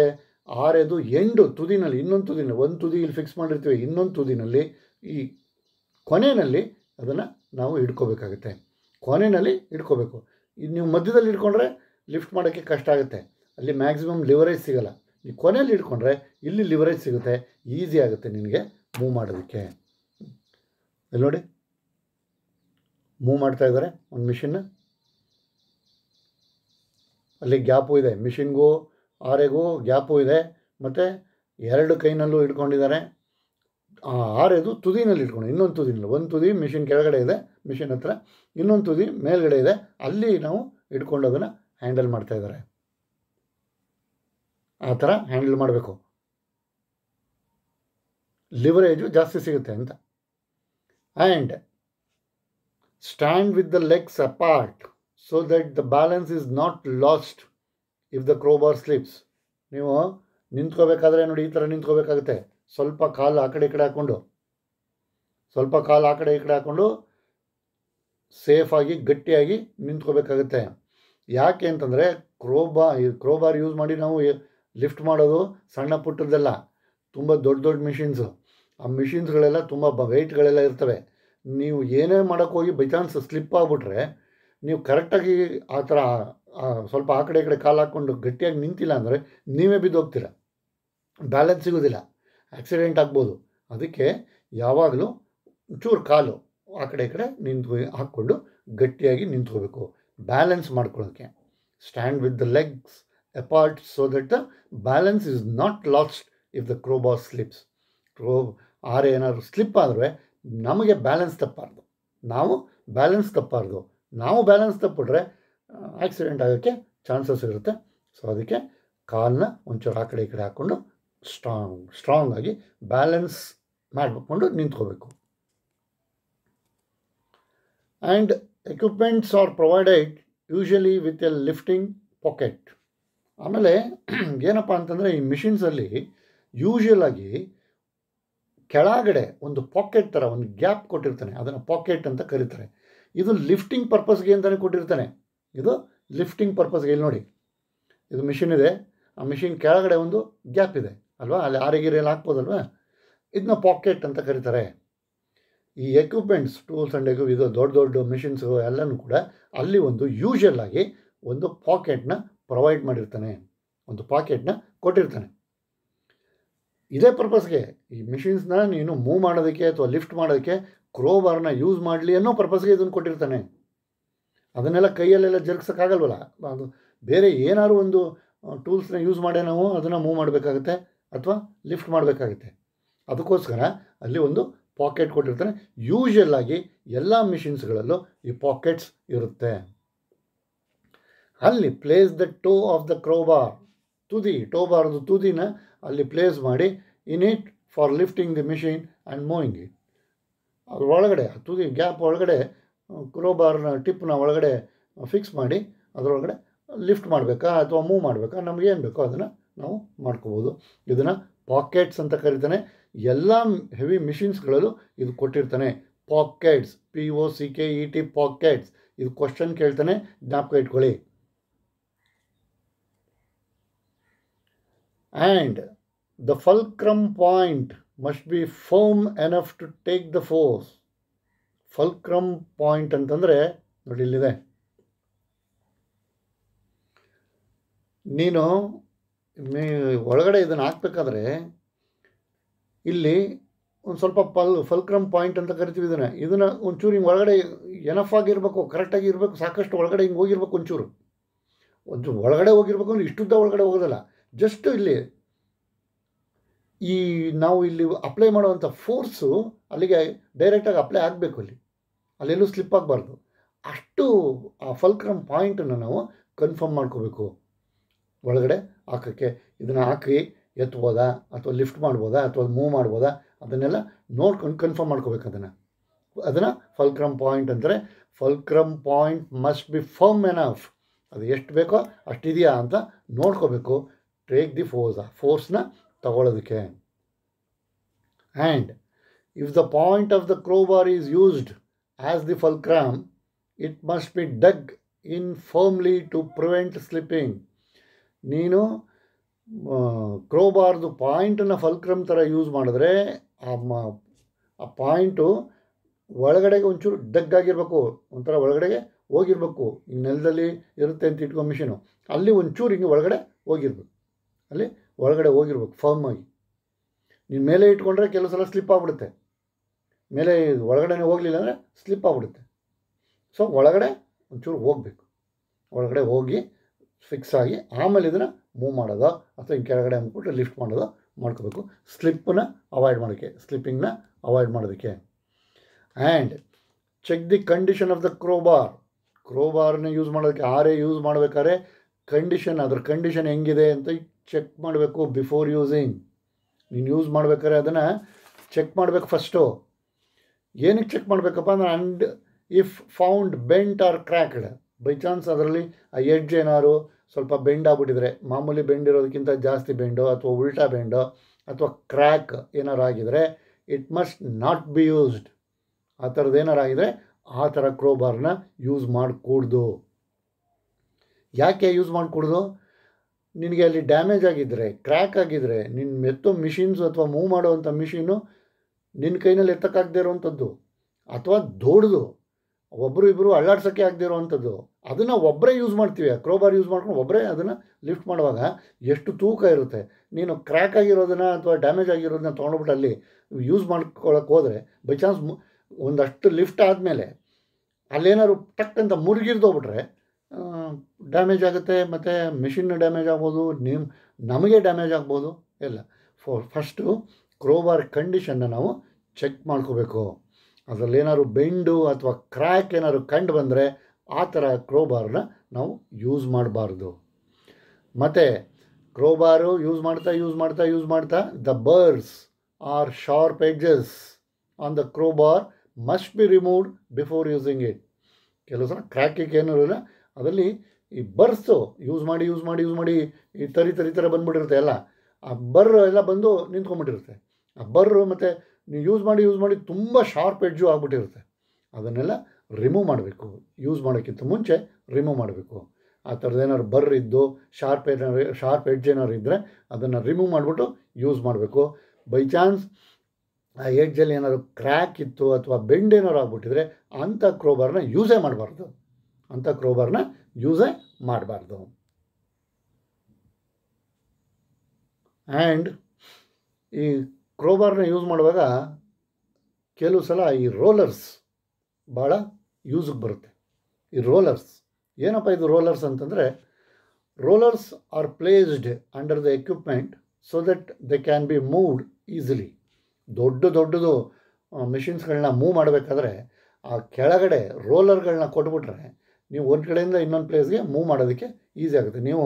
Speaker 1: ಆರೆದು ಎಂಡು ತುದಿನಲ್ಲಿ ಇನ್ನೊಂದು ತುದಿನಲ್ಲಿ ಒಂದು ತುದಿ ಇಲ್ಲಿ ಫಿಕ್ಸ್ ಮಾಡಿರ್ತೀವಿ ಇನ್ನೊಂದು ತುದಿನಲ್ಲಿ ಈ ಕೊನೆಯಲ್ಲಿ ಅದನ್ನು ನಾವು ಹಿಡ್ಕೋಬೇಕಾಗತ್ತೆ ಕೊನೆಯಲ್ಲಿ ಹಿಡ್ಕೋಬೇಕು ಇದು ನೀವು ಮಧ್ಯದಲ್ಲಿ ಹಿಡ್ಕೊಂಡ್ರೆ ಲಿಫ್ಟ್ ಮಾಡೋಕ್ಕೆ ಕಷ್ಟ ಆಗುತ್ತೆ ಅಲ್ಲಿ ಮ್ಯಾಕ್ಸಿಮಮ್ ಲಿವರೇಜ್ ಸಿಗೋಲ್ಲ ನೀವು ಕೊನೆಯಲ್ಲಿ ಹಿಡ್ಕೊಂಡ್ರೆ ಇಲ್ಲಿ ಲಿವರೇಜ್ ಸಿಗುತ್ತೆ ಈಸಿ ಆಗುತ್ತೆ ನಿನಗೆ ಮೂವ್ ಮಾಡೋದಕ್ಕೆ ಇಲ್ಲಿ ನೋಡಿ ಮೂವ್ ಮಾಡ್ತಾ ಇದ್ದಾರೆ ಒಂದು ಮಿಷಿನ್ನ ಅಲ್ಲಿ ಗ್ಯಾಪು ಇದೆ ಮಿಷಿನ್ಗೂ ಆರೆಗೂ ಗ್ಯಾಪು ಇದೆ ಮತ್ತು ಎರಡು ಕೈನಲ್ಲೂ ಇಟ್ಕೊಂಡಿದ್ದಾರೆ ಆ ಆರೆದು ತುದಿನಲ್ಲಿ ಇಟ್ಕೊಂಡು ಇನ್ನೊಂದು ತುದಿನಲ್ಲಿ ಒಂದು ತುದಿ ಮಿಷಿನ್ ಕೆಳಗಡೆ ಇದೆ ಮಿಷಿನ್ ಹತ್ರ ಇನ್ನೊಂದು ತುದಿ ಮೇಲ್ಗಡೆ ಇದೆ ಅಲ್ಲಿ ನಾವು ಇಟ್ಕೊಂಡು ಅದನ್ನು ಹ್ಯಾಂಡಲ್ ಮಾಡ್ತಾ ಇದ್ದಾರೆ ಆ ಥರ ಹ್ಯಾಂಡಲ್ ಮಾಡಬೇಕು ಲಿವರೇಜು ಜಾಸ್ತಿ ಸಿಗುತ್ತೆ ಅಂತ and Stand with the legs apart so that the balance is not lost if the crowbar slips ನೀವು ನಿಂತ್ಕೋಬೇಕಾದ್ರೆ ನೋಡಿ ಈ ಥರ ನಿಂತ್ಕೋಬೇಕಾಗುತ್ತೆ ಸ್ವಲ್ಪ ಕಾಲು ಆ ಕಡೆ ಈ ಕಡೆ ಹಾಕ್ಕೊಂಡು ಸ್ವಲ್ಪ ಕಾಲು ಆ ಕಡೆ ಈ ಕಡೆ ಹಾಕ್ಕೊಂಡು ಸೇಫಾಗಿ ಗಟ್ಟಿಯಾಗಿ ನಿಂತ್ಕೋಬೇಕಾಗುತ್ತೆ ಯಾಕೆ ಅಂತಂದರೆ ಕ್ರೋಬಾ ಕ್ರೋಬಾರ್ ಯೂಸ್ ಮಾಡಿ ನಾವು ಲಿಫ್ಟ್ ಮಾಡೋದು ಸಣ್ಣ ಪುಟ್ಟದ್ದೆಲ್ಲ ತುಂಬ ದೊಡ್ಡ ದೊಡ್ಡ ಮಿಷಿನ್ಸು ಆ ಮಿಷಿನ್ಸ್ಗಳೆಲ್ಲ ತುಂಬ ವೆಯ್ಟ್ಗಳೆಲ್ಲ ಇರ್ತವೆ ನೀವು ಏನೇ ಮಾಡೋಕ್ಕೋಗಿ ಬೈ ಚಾನ್ಸ್ ಸ್ಲಿಪ್ ಆಗಿಬಿಟ್ರೆ ನೀವು ಕರೆಕ್ಟಾಗಿ ಆ ಥರ ಸ್ವಲ್ಪ ಆ ಕಡೆ ಈ ಕಡೆ ಕಾಲು ಹಾಕ್ಕೊಂಡು ಗಟ್ಟಿಯಾಗಿ ನಿಂತಿಲ್ಲ ಅಂದರೆ ನೀವೇ ಬಿದ್ದೋಗ್ತೀರ ಬ್ಯಾಲೆನ್ಸ್ ಸಿಗೋದಿಲ್ಲ ಆಕ್ಸಿಡೆಂಟ್ ಆಗ್ಬೋದು ಅದಕ್ಕೆ ಯಾವಾಗಲೂ ಚೂರು ಕಾಲು ಆ ಕಡೆ ಈ ಕಡೆ ನಿಂತು ಹಾಕ್ಕೊಂಡು ಗಟ್ಟಿಯಾಗಿ ನಿಂತ್ಕೋಬೇಕು ಬ್ಯಾಲೆನ್ಸ್ ಮಾಡ್ಕೊಳ್ಳೋಕ್ಕೆ stand with the legs apart so that balance is not lost if the crowbar slips ಕ್ರೋ ಆರೆ ಏನಾದ್ರು ಸ್ಲಿಪ್ ಆದರೆ ನಮಗೆ ಬ್ಯಾಲೆನ್ಸ್ ತಪ್ಪಾರ್ದು ನಾವು ಬ್ಯಾಲೆನ್ಸ್ ತಪ್ಪಾರ್ದು ನಾವು ಬ್ಯಾಲೆನ್ಸ್ ತಪ್ಪಿಟ್ರೆ ಆಕ್ಸಿಡೆಂಟ್ ಆಗೋಕ್ಕೆ ಚಾನ್ಸಸ್ ಇರುತ್ತೆ ಸೊ ಅದಕ್ಕೆ ಕಾಲನ್ನ ಒಂಚೂರು ಆ ಕಡೆ ಈ ಕಡೆ ಹಾಕ್ಕೊಂಡು ಸ್ಟ್ರಾಂಗ್ ಸ್ಟ್ರಾಂಗ್ ಆಗಿ ಬ್ಯಾಲೆನ್ಸ್ ಮಾಡಿಕೊಂಡು ನಿಂತ್ಕೋಬೇಕು and equipments are provided usually with a lifting pocket ಆಮೇಲೆ ಏನಪ್ಪ ಅಂತಂದರೆ ಈ ಮಿಷಿನ್ಸಲ್ಲಿ ಆಗಿ ಕೆಳಗಡೆ ಒಂದು ಪಾಕೆಟ್ ಥರ ಒಂದು ಗ್ಯಾಪ್ ಕೊಟ್ಟಿರ್ತಾನೆ ಅದನ್ನು ಪಾಕೆಟ್ ಅಂತ ಕರೀತಾರೆ ಇದು ಲಿಫ್ಟಿಂಗ್ ಪರ್ಪಸ್ಗೆ ಅಂತಲೇ ಕೊಟ್ಟಿರ್ತಾನೆ ಇದು ಲಿಫ್ಟಿಂಗ್ ಪರ್ಪಸ್ಗೆ ಇಲ್ಲಿ ನೋಡಿ ಇದು ಮಿಷಿನ್ ಇದೆ ಆ ಮಿಷಿನ್ ಕೆಳಗಡೆ ಒಂದು ಗ್ಯಾಪ್ ಇದೆ ಅಲ್ವಾ ಅಲ್ಲಿ ಆರೆಗಿರಿಯಲ್ಲಿ ಹಾಕ್ಬೋದಲ್ವ ಇದನ್ನ ಪಾಕೆಟ್ ಅಂತ ಕರೀತಾರೆ ಈ ಎಕ್ವಿಪ್ಮೆಂಟ್ಸ್ ಟೂಲ್ಸ್ ಆ್ಯಂಡ್ ಎಕ್ವಿಪ್ ಇದು ದೊಡ್ಡ ದೊಡ್ಡ ಮಿಷಿನ್ಸ್ಗಳು ಎಲ್ಲನೂ ಕೂಡ ಅಲ್ಲಿ ಒಂದು ಯೂಶಲ್ ಆಗಿ ಒಂದು ಪಾಕೆಟ್ನ ಪ್ರೊವೈಡ್ ಮಾಡಿರ್ತಾನೆ ಒಂದು ಪಾಕೆಟ್ನ ಕೊಟ್ಟಿರ್ತಾನೆ ಇದೇ ಪರ್ಪಸ್ಗೆ ಈ ಮಿಷಿನ್ಸ್ನ ನೀನು ಮೂವ್ ಮಾಡೋದಕ್ಕೆ ಅಥವಾ ಲಿಫ್ಟ್ ಮಾಡೋದಕ್ಕೆ ಕ್ರೋಬಾರ್ನ ಯೂಸ್ ಮಾಡಲಿ ಅನ್ನೋ ಪರ್ಪಸ್ಗೆ ಇದನ್ನು ಕೊಟ್ಟಿರ್ತಾನೆ ಅದನ್ನೆಲ್ಲ ಕೈಯಲ್ಲೆಲ್ಲ ಜರುಗಿಸೋಕ್ಕಾಗಲ್ವಲ್ಲ ಅದು ಬೇರೆ ಏನಾದ್ರು ಒಂದು ಟೂಲ್ಸ್ನ ಯೂಸ್ ಮಾಡೇ ನಾವು ಅದನ್ನು ಮೂವ್ ಮಾಡಬೇಕಾಗುತ್ತೆ ಅಥವಾ ಲಿಫ್ಟ್ ಮಾಡಬೇಕಾಗುತ್ತೆ ಅದಕ್ಕೋಸ್ಕರ ಅಲ್ಲಿ ಒಂದು ಪಾಕೆಟ್ ಕೊಟ್ಟಿರ್ತಾನೆ ಯೂಶಲ್ ಆಗಿ ಎಲ್ಲ ಮಿಷಿನ್ಸ್ಗಳಲ್ಲೂ ಈ ಪಾಕೆಟ್ಸ್ ಇರುತ್ತೆ ಅಲ್ಲಿ place the toe of the crowbar ತುದಿ ಟೋಬಾರ್ದು ತುದಿನ ಅಲ್ಲಿ ಪ್ಲೇಸ್ ಮಾಡಿ in it for lifting the machine and moving it ಅದ್ರ ಒಳಗಡೆ ತುದಿ ಗ್ಯಾಪ್ ಒಳಗಡೆ ಕ್ರೋಬಾರ್ನ ಟಿಪ್ನ ಒಳಗಡೆ ಫಿಕ್ಸ್ ಮಾಡಿ ಅದರೊಳಗಡೆ ಲಿಫ್ಟ್ ಮಾಡಬೇಕಾ ಅಥವಾ ಮೂವ್ ಮಾಡಬೇಕಾ ಏನು ಬೇಕೋ ಅದನ್ನು ನಾವು ಮಾಡ್ಕೋಬೋದು ಇದನ್ನು ಪಾಕೆಟ್ಸ್ ಅಂತ ಕರಿತಾನೆ ಎಲ್ಲ ಹೆವಿ ಮಿಷಿನ್ಸ್ಗಳಲ್ಲೂ ಇದು ಕೊಟ್ಟಿರ್ತಾನೆ pockets P O C K E T pockets ಇದು ಕ್ವಶನ್ ಕೇಳ್ತಾನೆ ಜ್ಞಾಪಕ ಇಟ್ಕೊಳ್ಳಿ and the fulcrum point must be firm enough to take the force fulcrum point ಅಂತಂದರೆ ನೋಡಿ ಇಲ್ಲಿದೆ ನೀನು ಮೇ ಒಳಗಡೆ ಇದನ್ನು ಹಾಕ್ಬೇಕಾದ್ರೆ ಇಲ್ಲಿ ಒಂದು ಸ್ವಲ್ಪ ಪಲ್ ಫಲ್ಕ್ರಮ್ ಪಾಯಿಂಟ್ ಅಂತ ಕರಿತೀವಿ ಇದನ್ನು ಇದನ್ನು ಒಂಚೂರು ಹಿಂಗೆ ಒಳಗಡೆ ಎನಫ್ ಆಗಿರಬೇಕು ಕರೆಕ್ಟಾಗಿ ಇರಬೇಕು ಸಾಕಷ್ಟು ಒಳಗಡೆ ಹಿಂಗೆ ಹೋಗಿರ್ಬೇಕು ಒಂಚೂರು ಒಂದು ಒಳಗಡೆ ಹೋಗಿರ್ಬೇಕು ಅಂದ್ರೆ ಇಷ್ಟುದ್ದ ಒಳಗಡೆ ಹೋಗೋದಲ್ಲ ಜಸ್ಟ್ ಇಲ್ಲಿ ಈ ನಾವು ಇಲ್ಲಿ ಅಪ್ಲೈ ಮಾಡುವಂಥ ಫೋರ್ಸು ಅಲ್ಲಿಗೆ ಡೈರೆಕ್ಟಾಗಿ ಅಪ್ಲೈ ಆಗಬೇಕು ಅಲ್ಲಿ ಅಲ್ಲೆಲ್ಲೂ ಸ್ಲಿಪ್ ಆಗಬಾರ್ದು ಅಷ್ಟು ಆ ಫಲ್ಕ್ರಮ್ ಪಾಯಿಂಟನ್ನು ನಾವು ಕನ್ಫರ್ಮ್ ಮಾಡ್ಕೋಬೇಕು ಒಳಗಡೆ ಹಾಕೋಕ್ಕೆ ಇದನ್ನು ಹಾಕಿ ಎತ್ಬೋದಾ ಅಥವಾ ಲಿಫ್ಟ್ ಮಾಡ್ಬೋದಾ ಅಥವಾ ಮೂವ್ ಮಾಡ್ಬೋದಾ ಅದನ್ನೆಲ್ಲ ನೋಡ್ಕೊಂಡು ಕನ್ಫರ್ಮ್ ಮಾಡ್ಕೋಬೇಕು ಅದನ್ನು ಅದನ್ನು ಫಲ್ಕ್ರಮ್ ಪಾಯಿಂಟ್ ಅಂದರೆ fulcrum point must be firm enough ಅದು ಎಷ್ಟು ಬೇಕೋ ಅಷ್ಟಿದೆಯಾ ಅಂತ ನೋಡ್ಕೋಬೇಕು ಬ್ರೇಕ್ ದಿ ಫೋರ್ಸ್ ಆ ಫೋರ್ಸ್ನ ತಗೊಳ್ಳೋದಕ್ಕೆ and if the point of the crowbar is used as the fulcrum it must be dug in firmly to prevent slipping ನೀನು ಕ್ರೋಬಾರ್ದು ಪಾಯಿಂಟನ್ನು ಫಲ್ಕ್ರಮ್ ಥರ ಯೂಸ್ ಮಾಡಿದ್ರೆ ಆ ಮ ಆ ಪಾಯಿಂಟು ಒಳಗಡೆಗೆ ಒಂಚೂರು ಆಗಿರಬೇಕು ಒಂಥರ ಒಳಗಡೆಗೆ ಹೋಗಿರ್ಬೇಕು ಈ ನೆಲದಲ್ಲಿ ಇರುತ್ತೆ ಅಂತ ಇಟ್ಕೊ ಮಿಷಿನು ಅಲ್ಲಿ ಒಂಚೂರು ಹಿಂಗೆ ಒಳಗಡೆ ಹೋಗಿರ್ಬೇಕು ಅಲ್ಲಿ ಒಳಗಡೆ ಹೋಗಿರ್ಬೇಕು ಫರ್ಮ್ ಆಗಿ ನೀನು ಮೇಲೆ ಇಟ್ಕೊಂಡ್ರೆ ಕೆಲವು ಸಲ ಸ್ಲಿಪ್ ಆಗ್ಬಿಡುತ್ತೆ ಮೇಲೆ ಒಳಗಡೆನೇ ಹೋಗಲಿಲ್ಲ ಅಂದರೆ ಸ್ಲಿಪ್ ಆಗ್ಬಿಡುತ್ತೆ ಸೊ ಒಳಗಡೆ ಒಂಚೂರು ಹೋಗಬೇಕು ಒಳಗಡೆ ಹೋಗಿ ಫಿಕ್ಸ್ ಆಗಿ ಆಮೇಲೆ ಇದನ್ನು ಮೂವ್ ಮಾಡೋದು ಅಥವಾ ಹಿಂಗೆ ಕೆಳಗಡೆ ಅಂದ್ಬಿಟ್ಟು ಲಿಫ್ಟ್ ಮಾಡೋದು ಮಾಡ್ಕೋಬೇಕು ಸ್ಲಿಪ್ಪನ್ನ ಅವಾಯ್ಡ್ ಮಾಡೋಕ್ಕೆ ಸ್ಲಿಪ್ಪಿಂಗ್ನ ಅವಾಯ್ಡ್ ಮಾಡೋದಕ್ಕೆ and check the condition of the crowbar ಕ್ರೋಬಾರ್ನ ಯೂಸ್ ಮಾಡೋದಕ್ಕೆ ಆರೇ ಯೂಸ್ ಮಾಡಬೇಕಾದ್ರೆ ಕಂಡೀಷನ್ ಅದ್ರ ಕಂಡೀಷನ್ ಹೆಂಗಿದೆ ಅಂತ ಚೆಕ್ ಮಾಡಬೇಕು ಬಿಫೋರ್ ಯೂಸಿಂಗ್ ನೀನು ಯೂಸ್ ಮಾಡ್ಬೇಕಾದ್ರೆ ಅದನ್ನು ಚೆಕ್ ಮಾಡಬೇಕು ಫಸ್ಟು ಏನಕ್ಕೆ ಚೆಕ್ ಮಾಡಬೇಕಪ್ಪ ಅಂದ್ರೆ and if found bent or cracked by chance ಅದರಲ್ಲಿ ಆ ಎಡ್ಜ್ ಏನಾದ್ರು ಸ್ವಲ್ಪ ಬೆಂಡ್ ಆಗಿಬಿಟ್ಟಿದ್ರೆ ಮಾಮೂಲಿ ಬೆಂಡ್ ಇರೋದಕ್ಕಿಂತ ಜಾಸ್ತಿ ಬೆಂಡೋ ಅಥವಾ ಉಲ್ಟಾ ಬೆಂಡೋ ಅಥವಾ ಕ್ರ್ಯಾಕ್ ಏನಾರು ಆಗಿದರೆ it must not be used ಆ ಥರದ್ದು ಏನಾರು ಆಗಿದರೆ ಆ ಥರ ಕ್ರೋಬಾರ್ನ ಯೂಸ್ ಮಾಡಿಕೂಡ್ದು ಯಾಕೆ ಯೂಸ್ ಮಾಡಿಕೊಡೋದು ನಿನಗೆ ಅಲ್ಲಿ ಡ್ಯಾಮೇಜ್ ಆಗಿದ್ದರೆ ಕ್ರ್ಯಾಕ್ ಆಗಿದ್ದರೆ ನಿನ್ನ ಮೆತ್ತೋ ಮಿಷಿನ್ಸ್ ಅಥವಾ ಮೂವ್ ಮಾಡೋವಂಥ ಮಿಷಿನು ನಿನ್ನ ಕೈನಲ್ಲಿ ಎತ್ತಕ್ಕಾಗದೇ ಇರುವಂಥದ್ದು ಅಥವಾ ದೊಡ್ಡದು ಒಬ್ಬರು ಇಬ್ಬರು ಅಳ್ಳಾಡ್ಸೋಕ್ಕೆ ಆಗದೇ ಇರೋವಂಥದ್ದು ಅದನ್ನು ಒಬ್ಬರೇ ಯೂಸ್ ಮಾಡ್ತೀವಿ ಆ ಕ್ರೋಬಾರ್ ಯೂಸ್ ಮಾಡ್ಕೊಂಡು ಒಬ್ಬರೇ ಅದನ್ನು ಲಿಫ್ಟ್ ಮಾಡುವಾಗ ಎಷ್ಟು ತೂಕ ಇರುತ್ತೆ ನೀನು ಕ್ರ್ಯಾಕ್ ಆಗಿರೋದನ್ನು ಅಥವಾ ಡ್ಯಾಮೇಜ್ ಆಗಿರೋದನ್ನ ತೊಗೊಂಡ್ಬಿಟ್ಟು ಅಲ್ಲಿ ಯೂಸ್ ಮಾಡ್ಕೊಳಕ್ಕೆ ಹೋದರೆ ಬೈ ಚಾನ್ಸ್ ಒಂದಷ್ಟು ಲಿಫ್ಟ್ ಆದಮೇಲೆ ಅಲ್ಲೇನಾದ್ರು ಟಕ್ ಅಂತ ಮುರುಗಿರ್ದೋಗ್ಬಿಟ್ರೆ ಡ್ಯಾಮೇಜ್ ಆಗುತ್ತೆ ಮತ್ತು ಮಿಷಿನ್ ಡ್ಯಾಮೇಜ್ ಆಗ್ಬೋದು ನಿಮ್ಮ ನಮಗೆ ಡ್ಯಾಮೇಜ್ ಆಗ್ಬೋದು ಇಲ್ಲ ಫೋ ಫಸ್ಟು ಕ್ರೋಬಾರ್ ಕಂಡೀಷನ್ನ ನಾವು ಚೆಕ್ ಮಾಡ್ಕೋಬೇಕು ಅದರಲ್ಲಿ ಏನಾದ್ರು ಬೆಂಡು ಅಥವಾ ಕ್ರ್ಯಾಕ್ ಏನಾದ್ರು ಕಂಡು ಬಂದರೆ ಆ ಥರ ಕ್ರೋಬಾರ್ನ ನಾವು ಯೂಸ್ ಮಾಡಬಾರ್ದು ಮತ್ತು ಕ್ರೋಬಾರು ಯೂಸ್ ಮಾಡ್ತಾ ಯೂಸ್ ಮಾಡ್ತಾ ಯೂಸ್ ಮಾಡ್ತಾ the burrs or sharp edges on the crowbar must be removed before using it ಕೆಲವು ಸಲ ಕ್ರ್ಯಾಕಿಗೆ ಏನೂ ಅದರಲ್ಲಿ ಈ ಬರ್ಸು ಯೂಸ್ ಮಾಡಿ ಯೂಸ್ ಮಾಡಿ ಯೂಸ್ ಮಾಡಿ ಈ ತರಿ ತರಿ ಥರ ಬಂದುಬಿಟ್ಟಿರುತ್ತೆ ಎಲ್ಲ ಆ ಬರ್ ಎಲ್ಲ ಬಂದು ನಿಂತ್ಕೊಂಡ್ಬಿಟ್ಟಿರುತ್ತೆ ಆ ಬರ್ ಮತ್ತು ನೀವು ಯೂಸ್ ಮಾಡಿ ಯೂಸ್ ಮಾಡಿ ತುಂಬ ಶಾರ್ಪ್ ಎಡ್ಜು ಆಗಿಬಿಟ್ಟಿರುತ್ತೆ ಅದನ್ನೆಲ್ಲ ರಿಮೂವ್ ಮಾಡಬೇಕು ಯೂಸ್ ಮಾಡೋಕ್ಕಿಂತ ಮುಂಚೆ ರಿಮೂವ್ ಮಾಡಬೇಕು ಆ ಥರದ್ದು ಏನಾದ್ರು ಬರ್ ಇದ್ದು ಶಾರ್ಪ್ ಏನಾದ್ರು ಶಾರ್ಪ್ ಎಡ್ಜ್ ಏನಾದ್ರು ಇದ್ದರೆ ಅದನ್ನು ರಿಮೂವ್ ಮಾಡಿಬಿಟ್ಟು ಯೂಸ್ ಮಾಡಬೇಕು ಬೈ ಚಾನ್ಸ್ ಆ ಎಡ್ಜಲ್ಲಿ ಏನಾದರೂ ಕ್ರ್ಯಾಕ್ ಇತ್ತು ಅಥವಾ ಬೆಂಡ್ ಏನಾದ್ರು ಆಗ್ಬಿಟ್ಟಿದ್ರೆ ಅಂಥ ಕ್ರೋಬಾರ್ನ ಯೂಸೇ ಮಾಡಬಾರ್ದು ಅಂತ ಕ್ರೋಬರ್ನ ಯೂಸೇ ಮಾಡಬಾರ್ದು ಆ್ಯಂಡ್ ಈ ಕ್ರೋಬಾರ್ನ ಯೂಸ್ ಮಾಡುವಾಗ ಕೆಲವು ಸಲ ಈ ರೋಲರ್ಸ್ ಭಾಳ ಯೂಸಿಗೆ ಬರುತ್ತೆ ಈ ರೋಲರ್ಸ್ ಏನಪ್ಪ ಇದು ರೋಲರ್ಸ್ ಅಂತಂದರೆ rollers are placed under the equipment so that they can be moved easily ದೊಡ್ಡ ದೊಡ್ಡದು ಮೆಷಿನ್ಸ್ಗಳನ್ನ ಮೂವ್ ಮಾಡಬೇಕಾದ್ರೆ ಆ ಕೆಳಗಡೆ ರೋಲರ್ಗಳನ್ನ ಕೊಟ್ಬಿಟ್ರೆ ನೀವು ಒಂದು ಕಡೆಯಿಂದ ಇನ್ನೊಂದು ಪ್ಲೇಸ್ಗೆ ಮೂವ್ ಮಾಡೋದಕ್ಕೆ ಈಸಿ ಆಗುತ್ತೆ ನೀವು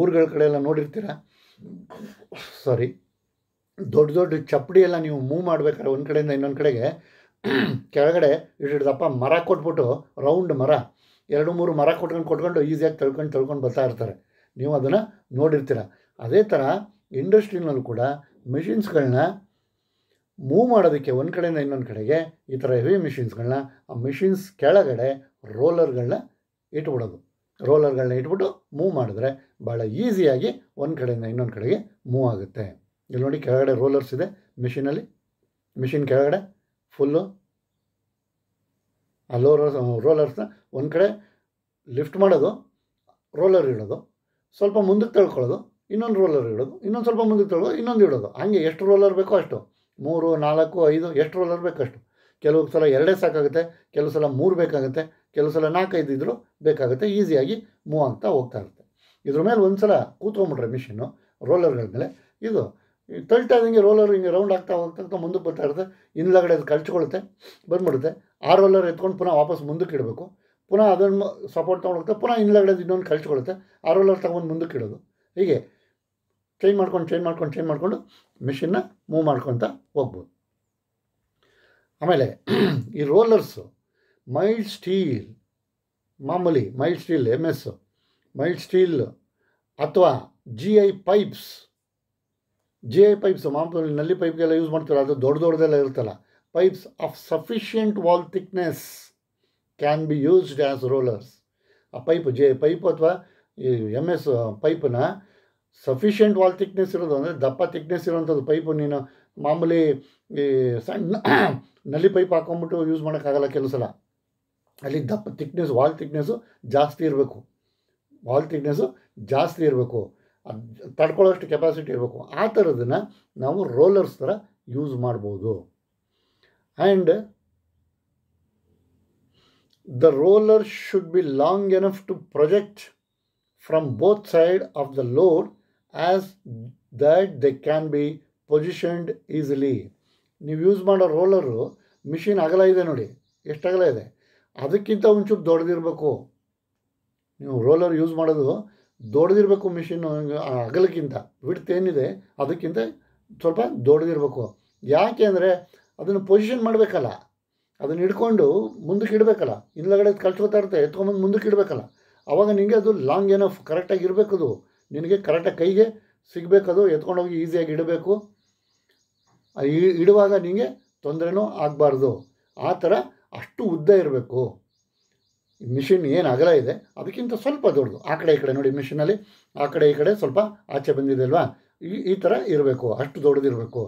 Speaker 1: ಊರುಗಳ ಕಡೆ ಎಲ್ಲ ನೋಡಿರ್ತೀರ ಸಾರಿ ದೊಡ್ಡ ದೊಡ್ಡ ಚಪ್ಪಡಿ ಎಲ್ಲ ನೀವು ಮೂವ್ ಮಾಡಬೇಕಾದ್ರೆ ಒಂದು ಕಡೆಯಿಂದ ಇನ್ನೊಂದು ಕಡೆಗೆ ಕೆಳಗಡೆ ಇಷ್ಟು ಮರ ಕೊಟ್ಬಿಟ್ಟು ರೌಂಡ್ ಮರ ಎರಡು ಮೂರು ಮರ ಕೊಟ್ಕೊಂಡು ಕೊಟ್ಕೊಂಡು ಈಸಿಯಾಗಿ ತಳ್ಕೊಂಡು ತಳ್ಕೊಂಡು ಬರ್ತಾ ಇರ್ತಾರೆ ನೀವು ಅದನ್ನು ನೋಡಿರ್ತೀರ ಅದೇ ಥರ ಇಂಡಸ್ಟ್ರಿನಲ್ಲೂ ಕೂಡ ಮಿಷಿನ್ಸ್ಗಳನ್ನ ಮೂವ್ ಮಾಡೋದಕ್ಕೆ ಒಂದು ಕಡೆಯಿಂದ ಇನ್ನೊಂದು ಕಡೆಗೆ ಈ ಥರ ಹೆವಿ ಮಿಷಿನ್ಸ್ಗಳನ್ನ ಆ ಮಿಷಿನ್ಸ್ ಕೆಳಗಡೆ ರೋಲರ್ಗಳನ್ನ ಇಟ್ಬಿಡೋದು ರೋಲರ್ಗಳನ್ನ ಇಟ್ಬಿಟ್ಟು ಮೂವ್ ಮಾಡಿದ್ರೆ ಭಾಳ ಈಸಿಯಾಗಿ ಒಂದು ಕಡೆಯಿಂದ ಇನ್ನೊಂದು ಕಡೆಗೆ ಮೂವ್ ಆಗುತ್ತೆ ಇಲ್ಲಿ ನೋಡಿ ಕೆಳಗಡೆ ರೋಲರ್ಸ್ ಇದೆ ಮಿಷಿನಲ್ಲಿ ಮಿಷಿನ್ ಕೆಳಗಡೆ ಫುಲ್ಲು ಆ ಲೋರ ರೋಲರ್ಸ್ನ ಒಂದು ಕಡೆ ಲಿಫ್ಟ್ ಮಾಡೋದು ರೋಲರ್ ಇಡೋದು ಸ್ವಲ್ಪ ಮುಂದಕ್ಕೆ ತಳ್ಕೊಳ್ಳೋದು ಇನ್ನೊಂದು ರೋಲರ್ ಇಡೋದು ಇನ್ನೊಂದು ಸ್ವಲ್ಪ ಮುಂದಕ್ಕೆ ತಳ್ಕೊಳ್ಳೋದು ಇನ್ನೊಂದು ಇಡೋದು ಹಾಗೆ ಎಷ್ಟು ರೋಲರ್ ಬೇಕೋ ಅಷ್ಟು ಮೂರು ನಾಲ್ಕು ಐದು ಎಷ್ಟು ರೋಲರ್ ಬೇಕೋ ಅಷ್ಟು ಕೆಲವು ಸಲ ಎರಡೇ ಸಾಕಾಗುತ್ತೆ ಕೆಲವು ಸಲ ಮೂರು ಬೇಕಾಗುತ್ತೆ ಕೆಲವು ಸಲ ನಾಲ್ಕೈದು ಇದ್ದರೂ ಬೇಕಾಗುತ್ತೆ ಈಸಿಯಾಗಿ ಮೂವ್ ಆಗ್ತಾ ಹೋಗ್ತಾ ಇರುತ್ತೆ ಇದ್ರ ಮೇಲೆ ಒಂದು ಸಲ ಕೂತ್ಕೊಂಡ್ಬಿಟ್ರೆ ಮಿಷಿನ್ನು ರೋಲರ್ಗಳ ಮೇಲೆ ಇದು ತಳ್ತಾ ಇದ್ದಂಗೆ ರೋಲರ್ ಹಿಂಗೆ ರೌಂಡ್ ಆಗ್ತಾ ಹೋಗ್ತಾ ಮುಂದಕ್ಕೆ ಬರ್ತಾ ಇರುತ್ತೆ ಹಿಂದ್ಲಗಡೆ ಅದು ಕಳ್ಚ್ಕೊಳ್ಳುತ್ತೆ ಬಂದ್ಬಿಡುತ್ತೆ ಆ ರೋಲರ್ ಎತ್ಕೊಂಡು ಪುನಃ ವಾಪಸ್ ಮುಂದಕ್ಕೆ ಇಡಬೇಕು ಪುನಃ ಅದನ್ನು ಸಪೋರ್ಟ್ ತೊಗೊಂಡು ಹೋಗ್ತಾ ಪುನಃ ಹಿಂದ್ಲಗಡೆ ಇನ್ನೊಂದು ಕಳ್ಚಿಕೊಳ್ಳುತ್ತೆ ಆ ರೋಲರ್ ತಗೊಂಡು ಮುಂದಕ್ಕೆ ಇಡೋದು ಹೀಗೆ ಚೇಂಜ್ ಮಾಡ್ಕೊಂಡು ಚೇಂಜ್ ಮಾಡ್ಕೊಂಡು ಚೇಂಜ್ ಮಾಡಿಕೊಂಡು ಮಿಷಿನ್ನ ಮೂವ್ ಮಾಡ್ಕೊತ ಹೋಗ್ಬೋದು ಆಮೇಲೆ ಈ ರೋಲರ್ಸು ಮೈಲ್ಡ್ ಸ್ಟೀಲ್ ಮಾಮೂಲಿ mild steel M S mild steel ಅಥವಾ G I pipes G I pipes ಮಾಮೂಲಿ ನಲ್ಲಿ ಪೈಪ್ಗೆಲ್ಲ ಯೂಸ್ ಮಾಡ್ತಾರೆ ಅದು ದೊಡ್ಡ ದೊಡ್ಡದೆಲ್ಲ ಇರುತ್ತಲ್ಲ pipes of sufficient wall thickness can be used as rollers ಆ ಪೈಪ್ ಜೆ ಪೈಪ್ ಅಥವಾ ಈ ಎಮ್ ಎಸ್ ಪೈಪನ್ನ ಸಫಿಷಿಯೆಂಟ್ ವಾಲ್ ಥಿಕ್ನೆಸ್ ಇರೋದು ಅಂದರೆ ದಪ್ಪ ಥಿಕ್ನೆಸ್ ಇರೋವಂಥದ್ದು ಪೈಪು ನೀನು ಮಾಮೂಲಿ ಈ ಸಣ್ಣ ನಲ್ಲಿ ಪೈಪ್ ಹಾಕೊಂಡ್ಬಿಟ್ಟು ಯೂಸ್ ಮಾಡೋಕ್ಕಾಗಲ್ಲ ಕೆಲವು ಸಲ ಅಲ್ಲಿ ದಪ್ಪ ತಿಕ್ನೆಸ್ ವಾಲ್ ತಿಕ್ನೆಸ್ಸು ಜಾಸ್ತಿ ಇರಬೇಕು ವಾಲ್ ತಿಕ್ನೆಸ್ಸು ಜಾಸ್ತಿ ಇರಬೇಕು ಅದು ತಡ್ಕೊಳ್ಳೋಷ್ಟು ಕೆಪಾಸಿಟಿ ಇರಬೇಕು ಆ ಥರದನ್ನು ನಾವು ರೋಲರ್ಸ್ ಥರ ಯೂಸ್ ಮಾಡ್ಬೋದು and the roller should be long enough to project from both side of the load as that they can be positioned easily ನೀವು ಯೂಸ್ ಮಾಡೋ ರೋಲರು ಮಿಷಿನ್ ಅಗಲ ಇದೆ ನೋಡಿ ಎಷ್ಟು ಅಗಲ ಇದೆ ಅದಕ್ಕಿಂತ ಒಂಚೂರು ದೊಡ್ಡದಿರಬೇಕು ನೀವು ರೋಲರ್ ಯೂಸ್ ಮಾಡೋದು ದೊಡ್ಡದಿರಬೇಕು ಮಿಷಿನ್ ಅಗಲಕ್ಕಿಂತ ವಿಡ್ತ್ ಏನಿದೆ ಅದಕ್ಕಿಂತ ಸ್ವಲ್ಪ ದೊಡ್ಡದಿರಬೇಕು ಯಾಕೆ ಅಂದರೆ ಅದನ್ನು ಪೊಸಿಷನ್ ಮಾಡಬೇಕಲ್ಲ ಅದನ್ನು ಹಿಡ್ಕೊಂಡು ಮುಂದಕ್ಕೆ ಇಡಬೇಕಲ್ಲ ಹಿಂದ್ಲಗಡೆ ಕಳ್ಸ್ಕೊತಾ ಇರುತ್ತೆ ಎತ್ಕೊಂಬಂದು ಮುಂದಕ್ಕೆ ಇಡಬೇಕಲ್ಲ ಆವಾಗ ನಿನಗೆ ಅದು ಲಾಂಗ್ ಏನೋ ಕರೆಕ್ಟಾಗಿ ಇರಬೇಕದು ನಿನಗೆ ಕರೆಕ್ಟಾಗಿ ಕೈಗೆ ಸಿಗಬೇಕದು ಎತ್ಕೊಂಡೋಗಿ ಈಸಿಯಾಗಿ ಇಡಬೇಕು ಇಡುವಾಗ ನಿಮಗೆ ತೊಂದರೆನೂ ಆಗಬಾರ್ದು ಆ ಥರ ಅಷ್ಟು ಉದ್ದ ಇರಬೇಕು ಮಿಷಿನ್ ಏನು ಅಗಲ ಇದೆ ಅದಕ್ಕಿಂತ ಸ್ವಲ್ಪ ದೊಡ್ಡದು ಆ ಕಡೆ ಈ ಕಡೆ ನೋಡಿ ಮಿಷಿನಲ್ಲಿ ಆ ಕಡೆ ಈ ಕಡೆ ಸ್ವಲ್ಪ ಆಚೆ ಬಂದಿದೆ ಅಲ್ವಾ ಈ ಈ ಥರ ಇರಬೇಕು ಅಷ್ಟು ದೊಡ್ಡದಿರಬೇಕು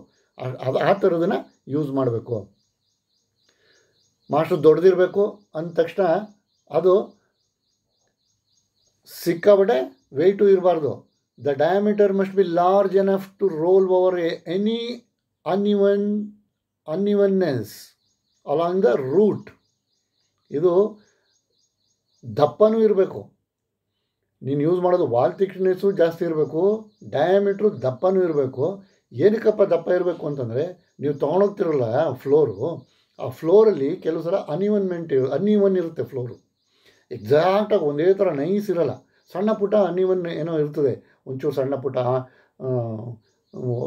Speaker 1: ಅದು ಆ ಥರದನ್ನು ಯೂಸ್ ಮಾಡಬೇಕು ಮಾಸ್ಟ್ರು ದೊಡ್ಡದಿರಬೇಕು ಅಂದ ತಕ್ಷಣ ಅದು ಸಿಕ್ಕಾಬಡೆ ವೆಯ್ಟು ಇರಬಾರ್ದು the diameter must be large enough to roll over any uneven unevenness along the route ಇದು ದಪ್ಪನೂ ಇರಬೇಕು ನೀನು ಯೂಸ್ ಮಾಡೋದು ವಾಲ್ ತಿಕ್ನೆಸ್ಸು ಜಾಸ್ತಿ ಇರಬೇಕು ಡಯಾಮೀಟ್ರು ದಪ್ಪನೂ ಇರಬೇಕು ಏನಕ್ಕಪ್ಪ ದಪ್ಪ ಇರಬೇಕು ಅಂತಂದರೆ ನೀವು ತೊಗೊಂಡೋಗ್ತಿರಲ್ಲ ಫ್ಲೋರು ಆ ಫ್ಲೋರಲ್ಲಿ ಕೆಲವು ಸಲ ಅನ್ಇವನ್ಮೆಂಟ್ ಮೆಂಟೇ ಅನ್ಇವನ್ ಇರುತ್ತೆ ಫ್ಲೋರು ಎಕ್ಸಾಕ್ಟಾಗಿ ಒಂದೇ ಥರ ನೈಸ್ ಇರಲ್ಲ ಸಣ್ಣ ಪುಟ್ಟ ಅನ್ಇವನ್ ಏನೋ ಇರ್ತದೆ ಒಂಚೂರು ಸಣ್ಣ ಪುಟ್ಟ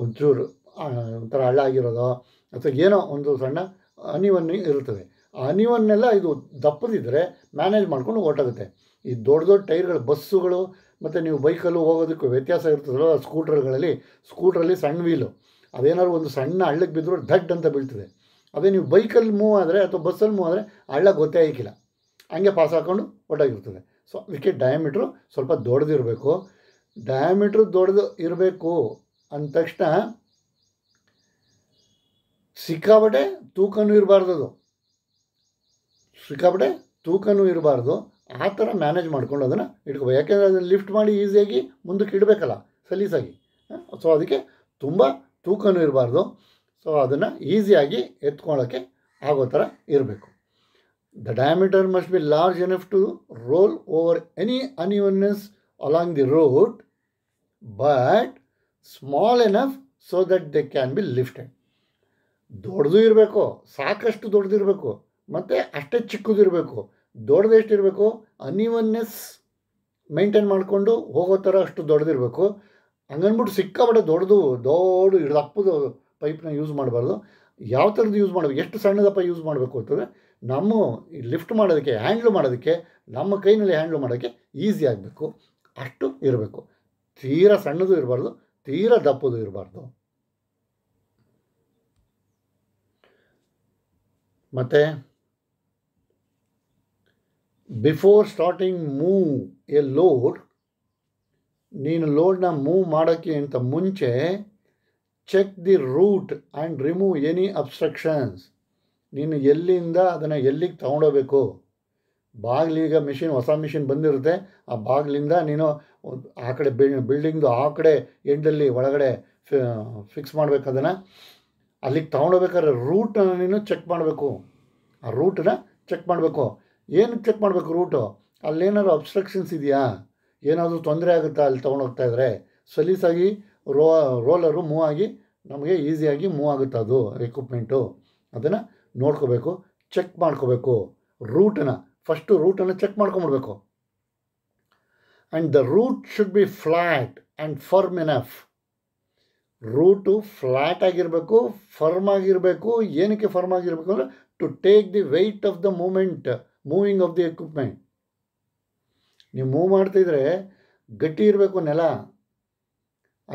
Speaker 1: ಒಂಚೂರು ಒಂಥರ ಹಳ್ಳ ಆಗಿರೋದು ಅಥವಾ ಏನೋ ಒಂದು ಸಣ್ಣ ಅನಿವನ್ನ ಇರ್ತದೆ ಆ ಅನಿವನ್ನೆಲ್ಲ ಇದು ದಪ್ಪದಿದ್ದರೆ ಮ್ಯಾನೇಜ್ ಮಾಡ್ಕೊಂಡು ಹೊರಟಾಗುತ್ತೆ ಈ ದೊಡ್ಡ ದೊಡ್ಡ ಟೈರ್ಗಳು ಬಸ್ಸುಗಳು ಮತ್ತು ನೀವು ಬೈಕಲ್ಲೂ ಹೋಗೋದಕ್ಕೂ ವ್ಯತ್ಯಾಸ ಇರ್ತದಲ್ಲ ಸ್ಕೂಟ್ರ್ಗಳಲ್ಲಿ ಸ್ಕೂಟ್ರಲ್ಲಿ ಸಣ್ಣ ವೀಲು ಅದೇನಾದ್ರು ಒಂದು ಸಣ್ಣ ಹಳ್ಳಕ್ಕೆ ಬಿದ್ದರೂ ಧಡ್ ಅಂತ ಬೀಳ್ತದೆ ಅದೇ ನೀವು ಬೈಕಲ್ಲಿ ಮೂವ್ ಆದರೆ ಅಥವಾ ಬಸ್ಸಲ್ಲಿ ಮೂವ್ ಆದರೆ ಹಳ್ಳ ಗೊತ್ತೇ ಆಗಿಲ್ಲ ಹಂಗೆ ಪಾಸ್ ಹಾಕ್ಕೊಂಡು ಒಟ್ಟಾಗಿರ್ತದೆ ಸೊ ಅದಕ್ಕೆ ಡಯಾಮೀಟ್ರು ಸ್ವಲ್ಪ ದೊಡ್ಡದಿರಬೇಕು ಡಯಾಮೀಟ್ರ್ ದೊಡ್ಡದು ಇರಬೇಕು ಅಂದ ತಕ್ಷಣ ಸಿಕ್ಕಾಪಟ್ಟೆ ತೂಕನೂ ಇರಬಾರ್ದು ಅದು ಸಿಕ್ಕಾಪಟ್ಟೆ ತೂಕನೂ ಇರಬಾರ್ದು ಆ ಥರ ಮ್ಯಾನೇಜ್ ಮಾಡ್ಕೊಂಡು ಅದನ್ನು ಇಟ್ಕೋಬೇಕು ಯಾಕೆಂದರೆ ಅದನ್ನು ಲಿಫ್ಟ್ ಮಾಡಿ ಈಸಿಯಾಗಿ ಮುಂದಕ್ಕೆ ಇಡಬೇಕಲ್ಲ ಸಲೀಸಾಗಿ ಸೊ ಅದಕ್ಕೆ ತುಂಬ ತೂಕನೂ ಇರಬಾರ್ದು ಸೊ ಅದನ್ನು ಈಸಿಯಾಗಿ ಎತ್ಕೊಳ್ಳೋಕ್ಕೆ ಆಗೋ ಥರ ಇರಬೇಕು the diameter must be large enough to roll over any unevenness along the road but small enough so that they can be lifted ದೊಡ್ಡದು ಇರಬೇಕು ಸಾಕಷ್ಟು ದೊಡ್ಡದಿರಬೇಕು ಮತ್ತು ಅಷ್ಟೇ ಚಿಕ್ಕದಿರಬೇಕು ದೊಡ್ಡದು ಎಷ್ಟಿರಬೇಕು ಅನಿವನ್ನೆಸ್ ಮೈಂಟೈನ್ ಮಾಡಿಕೊಂಡು ಹೋಗೋ ಥರ ಅಷ್ಟು ದೊಡ್ಡದಿರಬೇಕು ಹಂಗನ್ಬಿಟ್ಟು ಸಿಕ್ಕಾಬಟ್ಟೆ ದೊಡ್ಡದು ದೊಡ್ಡ ಹಿಡ್ದಪ್ಪದು ಪೈಪ್ನ ಯೂಸ್ ಮಾಡಬಾರ್ದು ಯಾವ ಥರದ್ದು ಯೂಸ್ ಮಾಡಬೇಕು ಎಷ್ಟು ಸಣ್ಣದಪ್ಪ ಯೂಸ್ ಮಾಡಬೇಕು ಅಂತಂದರೆ ನಮ್ಮ ಲಿಫ್ಟ್ ಮಾಡೋದಕ್ಕೆ ಹ್ಯಾಂಡ್ಲ್ ಮಾಡೋದಕ್ಕೆ ನಮ್ಮ ಕೈನಲ್ಲಿ ಹ್ಯಾಂಡ್ಲ್ ಮಾಡೋಕ್ಕೆ ಈಸಿ ಆಗಬೇಕು ಅಷ್ಟು ಇರಬೇಕು ತೀರಾ ಸಣ್ಣದು ಇರಬಾರ್ದು ತೀರಾ ದಪ್ಪದು ಇರಬಾರ್ದು ಮತ್ತು before starting move a load ನೀನು ಲೋಡ್ನ ಮೂವ್ ಮಾಡೋಕ್ಕೆ ಅಂತ ಮುಂಚೆ check the route and remove any obstructions ನೀನು ಎಲ್ಲಿಂದ ಅದನ್ನು ಎಲ್ಲಿಗೆ ತಗೊಂಡೋಗ್ಬೇಕು ಬಾಗಿಲೀಗ ಮಿಷಿನ್ ಹೊಸ ಮಿಷಿನ್ ಬಂದಿರುತ್ತೆ ಆ ಬಾಗಿಲಿಂದ ನೀನು ಆ ಕಡೆ ಬಿಲ್ಡಿಂಗ್ದು ಆ ಕಡೆ ಎಂಡಲ್ಲಿ ಒಳಗಡೆ ಫಿಕ್ಸ್ ಮಾಡಬೇಕು ಅದನ್ನು ಅಲ್ಲಿಗೆ ತೊಗೊಂಡೋಗ್ಬೇಕಾದ್ರೆ ರೂಟನ್ನು ನೀನು ಚೆಕ್ ಮಾಡಬೇಕು ಆ ರೂಟನ್ನು ಚೆಕ್ ಮಾಡಬೇಕು ಏನು ಚೆಕ್ ಮಾಡಬೇಕು ರೂಟು ಅಲ್ಲೇನಾದ್ರು ಅಬ್ಸ್ಟ್ರಕ್ಷನ್ಸ್ ಇದೆಯಾ ಏನಾದರೂ ತೊಂದರೆ ಆಗುತ್ತಾ ಅಲ್ಲಿ ತೊಗೊಂಡೋಗ್ತಾ ಇದ್ದರೆ ಸಲೀಸಾಗಿ ರೋ ರೋಲರು ಮೂವ್ ಆಗಿ ನಮಗೆ ಈಸಿಯಾಗಿ ಮೂವ್ ಆಗುತ್ತೆ ಅದು ಎಕ್ವಿಪ್ಮೆಂಟು ಅದನ್ನು ನೋಡ್ಕೋಬೇಕು ಚೆಕ್ ಮಾಡ್ಕೋಬೇಕು ರೂಟನ್ನು ಫಸ್ಟು ರೂಟನ್ನು ಚೆಕ್ ಮಾಡ್ಕೊಂಬಿಡ್ಬೇಕು and the route should be flat and firm enough route flat ಆಗಿರಬೇಕು ಫರ್ಮ್ ಆಗಿರಬೇಕು ಏನಕ್ಕೆ ಫರ್ಮ್ ಆಗಿರಬೇಕು ಅಂದರೆ to take the weight of the moment moving of the equipment ನೀವು ಮೂವ್ ಮಾಡ್ತಿದ್ರೆ ಗಟ್ಟಿ ಇರಬೇಕು ನೆಲ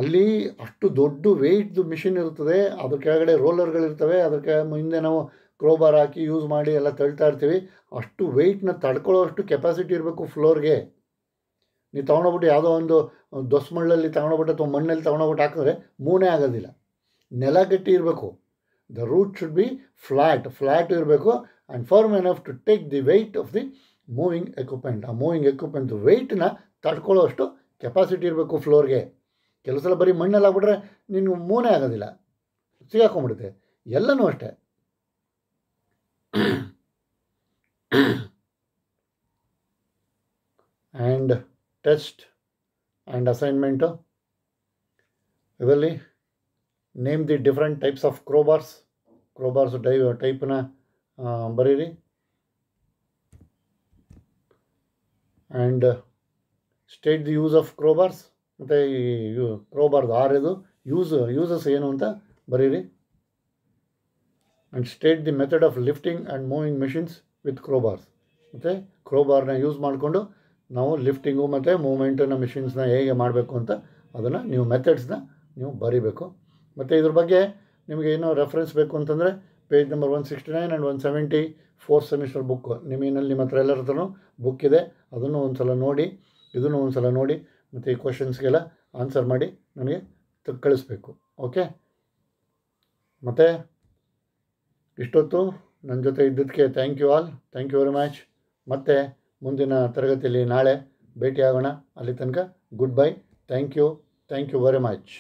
Speaker 1: ಅಲ್ಲಿ ಅಷ್ಟು ದೊಡ್ಡ ವೆಯ್ಟ್ದು ಮಿಷಿನ್ ಇರ್ತದೆ ಅದ್ರ ಕೆಳಗಡೆ ರೋಲರ್ಗಳಿರ್ತವೆ ಅದ್ರ ಕೆ ಹಿಂದೆ ನಾವು ಕ್ರೋಬಾರ್ ಹಾಕಿ ಯೂಸ್ ಮಾಡಿ ಎಲ್ಲ ತಳ್ತಾ ಇರ್ತೀವಿ ಅಷ್ಟು ವೆಯ್ಟ್ನ ತಡ್ಕೊಳ್ಳೋ ಅಷ್ಟು ಕೆಪಾಸಿಟಿ ಇರಬೇಕು ಫ್ಲೋರ್ಗೆ ನೀವು ತಗೊಂಡೋಗ್ಬಿಟ್ಟು ಯಾವುದೋ ಒಂದು ದೊಸ್ ಮಣ್ಣಲ್ಲಿ ತೊಗೊಂಡೋಗ್ಬಿಟ್ಟು ಅಥವಾ ಮಣ್ಣಲ್ಲಿ ತಗೊಂಡೋಗ್ಬಿಟ್ಟು ಹಾಕಿದ್ರೆ ಮೂನೇ ಆಗೋದಿಲ್ಲ ನೆಲ ಗಟ್ಟಿ ಇರಬೇಕು the route should be flat flat ಇರಬೇಕು and firm enough to take the weight of the moving equipment ಆ ಮೂವಿಂಗ್ ಎಕ್ವಿಪ್ಮೆಂಟ್ ವೆಯ್ಟ್ನ ತಡ್ಕೊಳ್ಳೋ ಅಷ್ಟು ಕೆಪಾಸಿಟಿ ಇರಬೇಕು ಫ್ಲೋರ್ಗೆ ಕೆಲವು ಸಲ ಬರೀ ಮಣ್ಣಲ್ಲಿ ಹಾಕ್ಬಿಟ್ರೆ ನಿಮಗೆ ಮೂನೇ ಆಗೋದಿಲ್ಲ ಸಿಗಾಕೊಂಡ್ಬಿಡುತ್ತೆ ಎಲ್ಲನೂ ಅಷ್ಟೇ ಟೆಸ್ಟ್ ಆ್ಯಂಡ್ ಅಸೈನ್ಮೆಂಟು ಇದರಲ್ಲಿ name the different types of crowbars crowbars ಟೈ ಟೈಪನ್ನ ಬರೀರಿ and state the use of crowbars ಮತ್ತು ಈ ಯೂ ಕ್ರೋಬಾರ್ದು ಆರಿದು ಯೂಸ್ ಯೂಸಸ್ ಏನು ಅಂತ ಬರೀರಿ and state the method of lifting and moving machines with crowbars ಮತ್ತು ಕ್ರೋಬಾರ್ನ ಯೂಸ್ ಮಾಡಿಕೊಂಡು ನಾವು ಲಿಫ್ಟಿಂಗು ಮತ್ತು ಮೂಮೆಂಟನ್ನ ಮಿಷಿನ್ಸ್ನ ಹೇಗೆ ಮಾಡಬೇಕು ಅಂತ ಅದನ್ನು ನೀವು ಮೆಥಡ್ಸ್ನ ನೀವು ಬರೀಬೇಕು ಮತ್ತು ಇದ್ರ ಬಗ್ಗೆ ನಿಮಗೆ ಏನೋ ರೆಫರೆನ್ಸ್ ಬೇಕು ಅಂತಂದರೆ page number one sixty nine and one seventy fourth semester book ನಿಮ್ಮಲ್ಲಿ ನಿಮ್ಮ ಹತ್ರ ಎಲ್ಲರ ಹತ್ರನೂ ಬುಕ್ ಇದೆ ಅದನ್ನು ಒಂದು ಸಲ ನೋಡಿ ಇದನ್ನು ಒಂದು ಸಲ ನೋಡಿ ಮತ್ತು ಈ ಕ್ವಶನ್ಸ್ಗೆಲ್ಲ ಆನ್ಸರ್ ಮಾಡಿ ನನಗೆ ಕಳಿಸ್ಬೇಕು ಓಕೆ ಮತ್ತು ಇಷ್ಟೊತ್ತು ನನ್ನ ಜೊತೆ ಇದ್ದದಕ್ಕೆ thank you all thank you very much ಮತ್ತು ಮುಂದಿನ ತರಗತಿಯಲ್ಲಿ ನಾಳೆ ಭೇಟಿಯಾಗೋಣ ಅಲ್ಲಿ ತನಕ good bye thank you thank you very much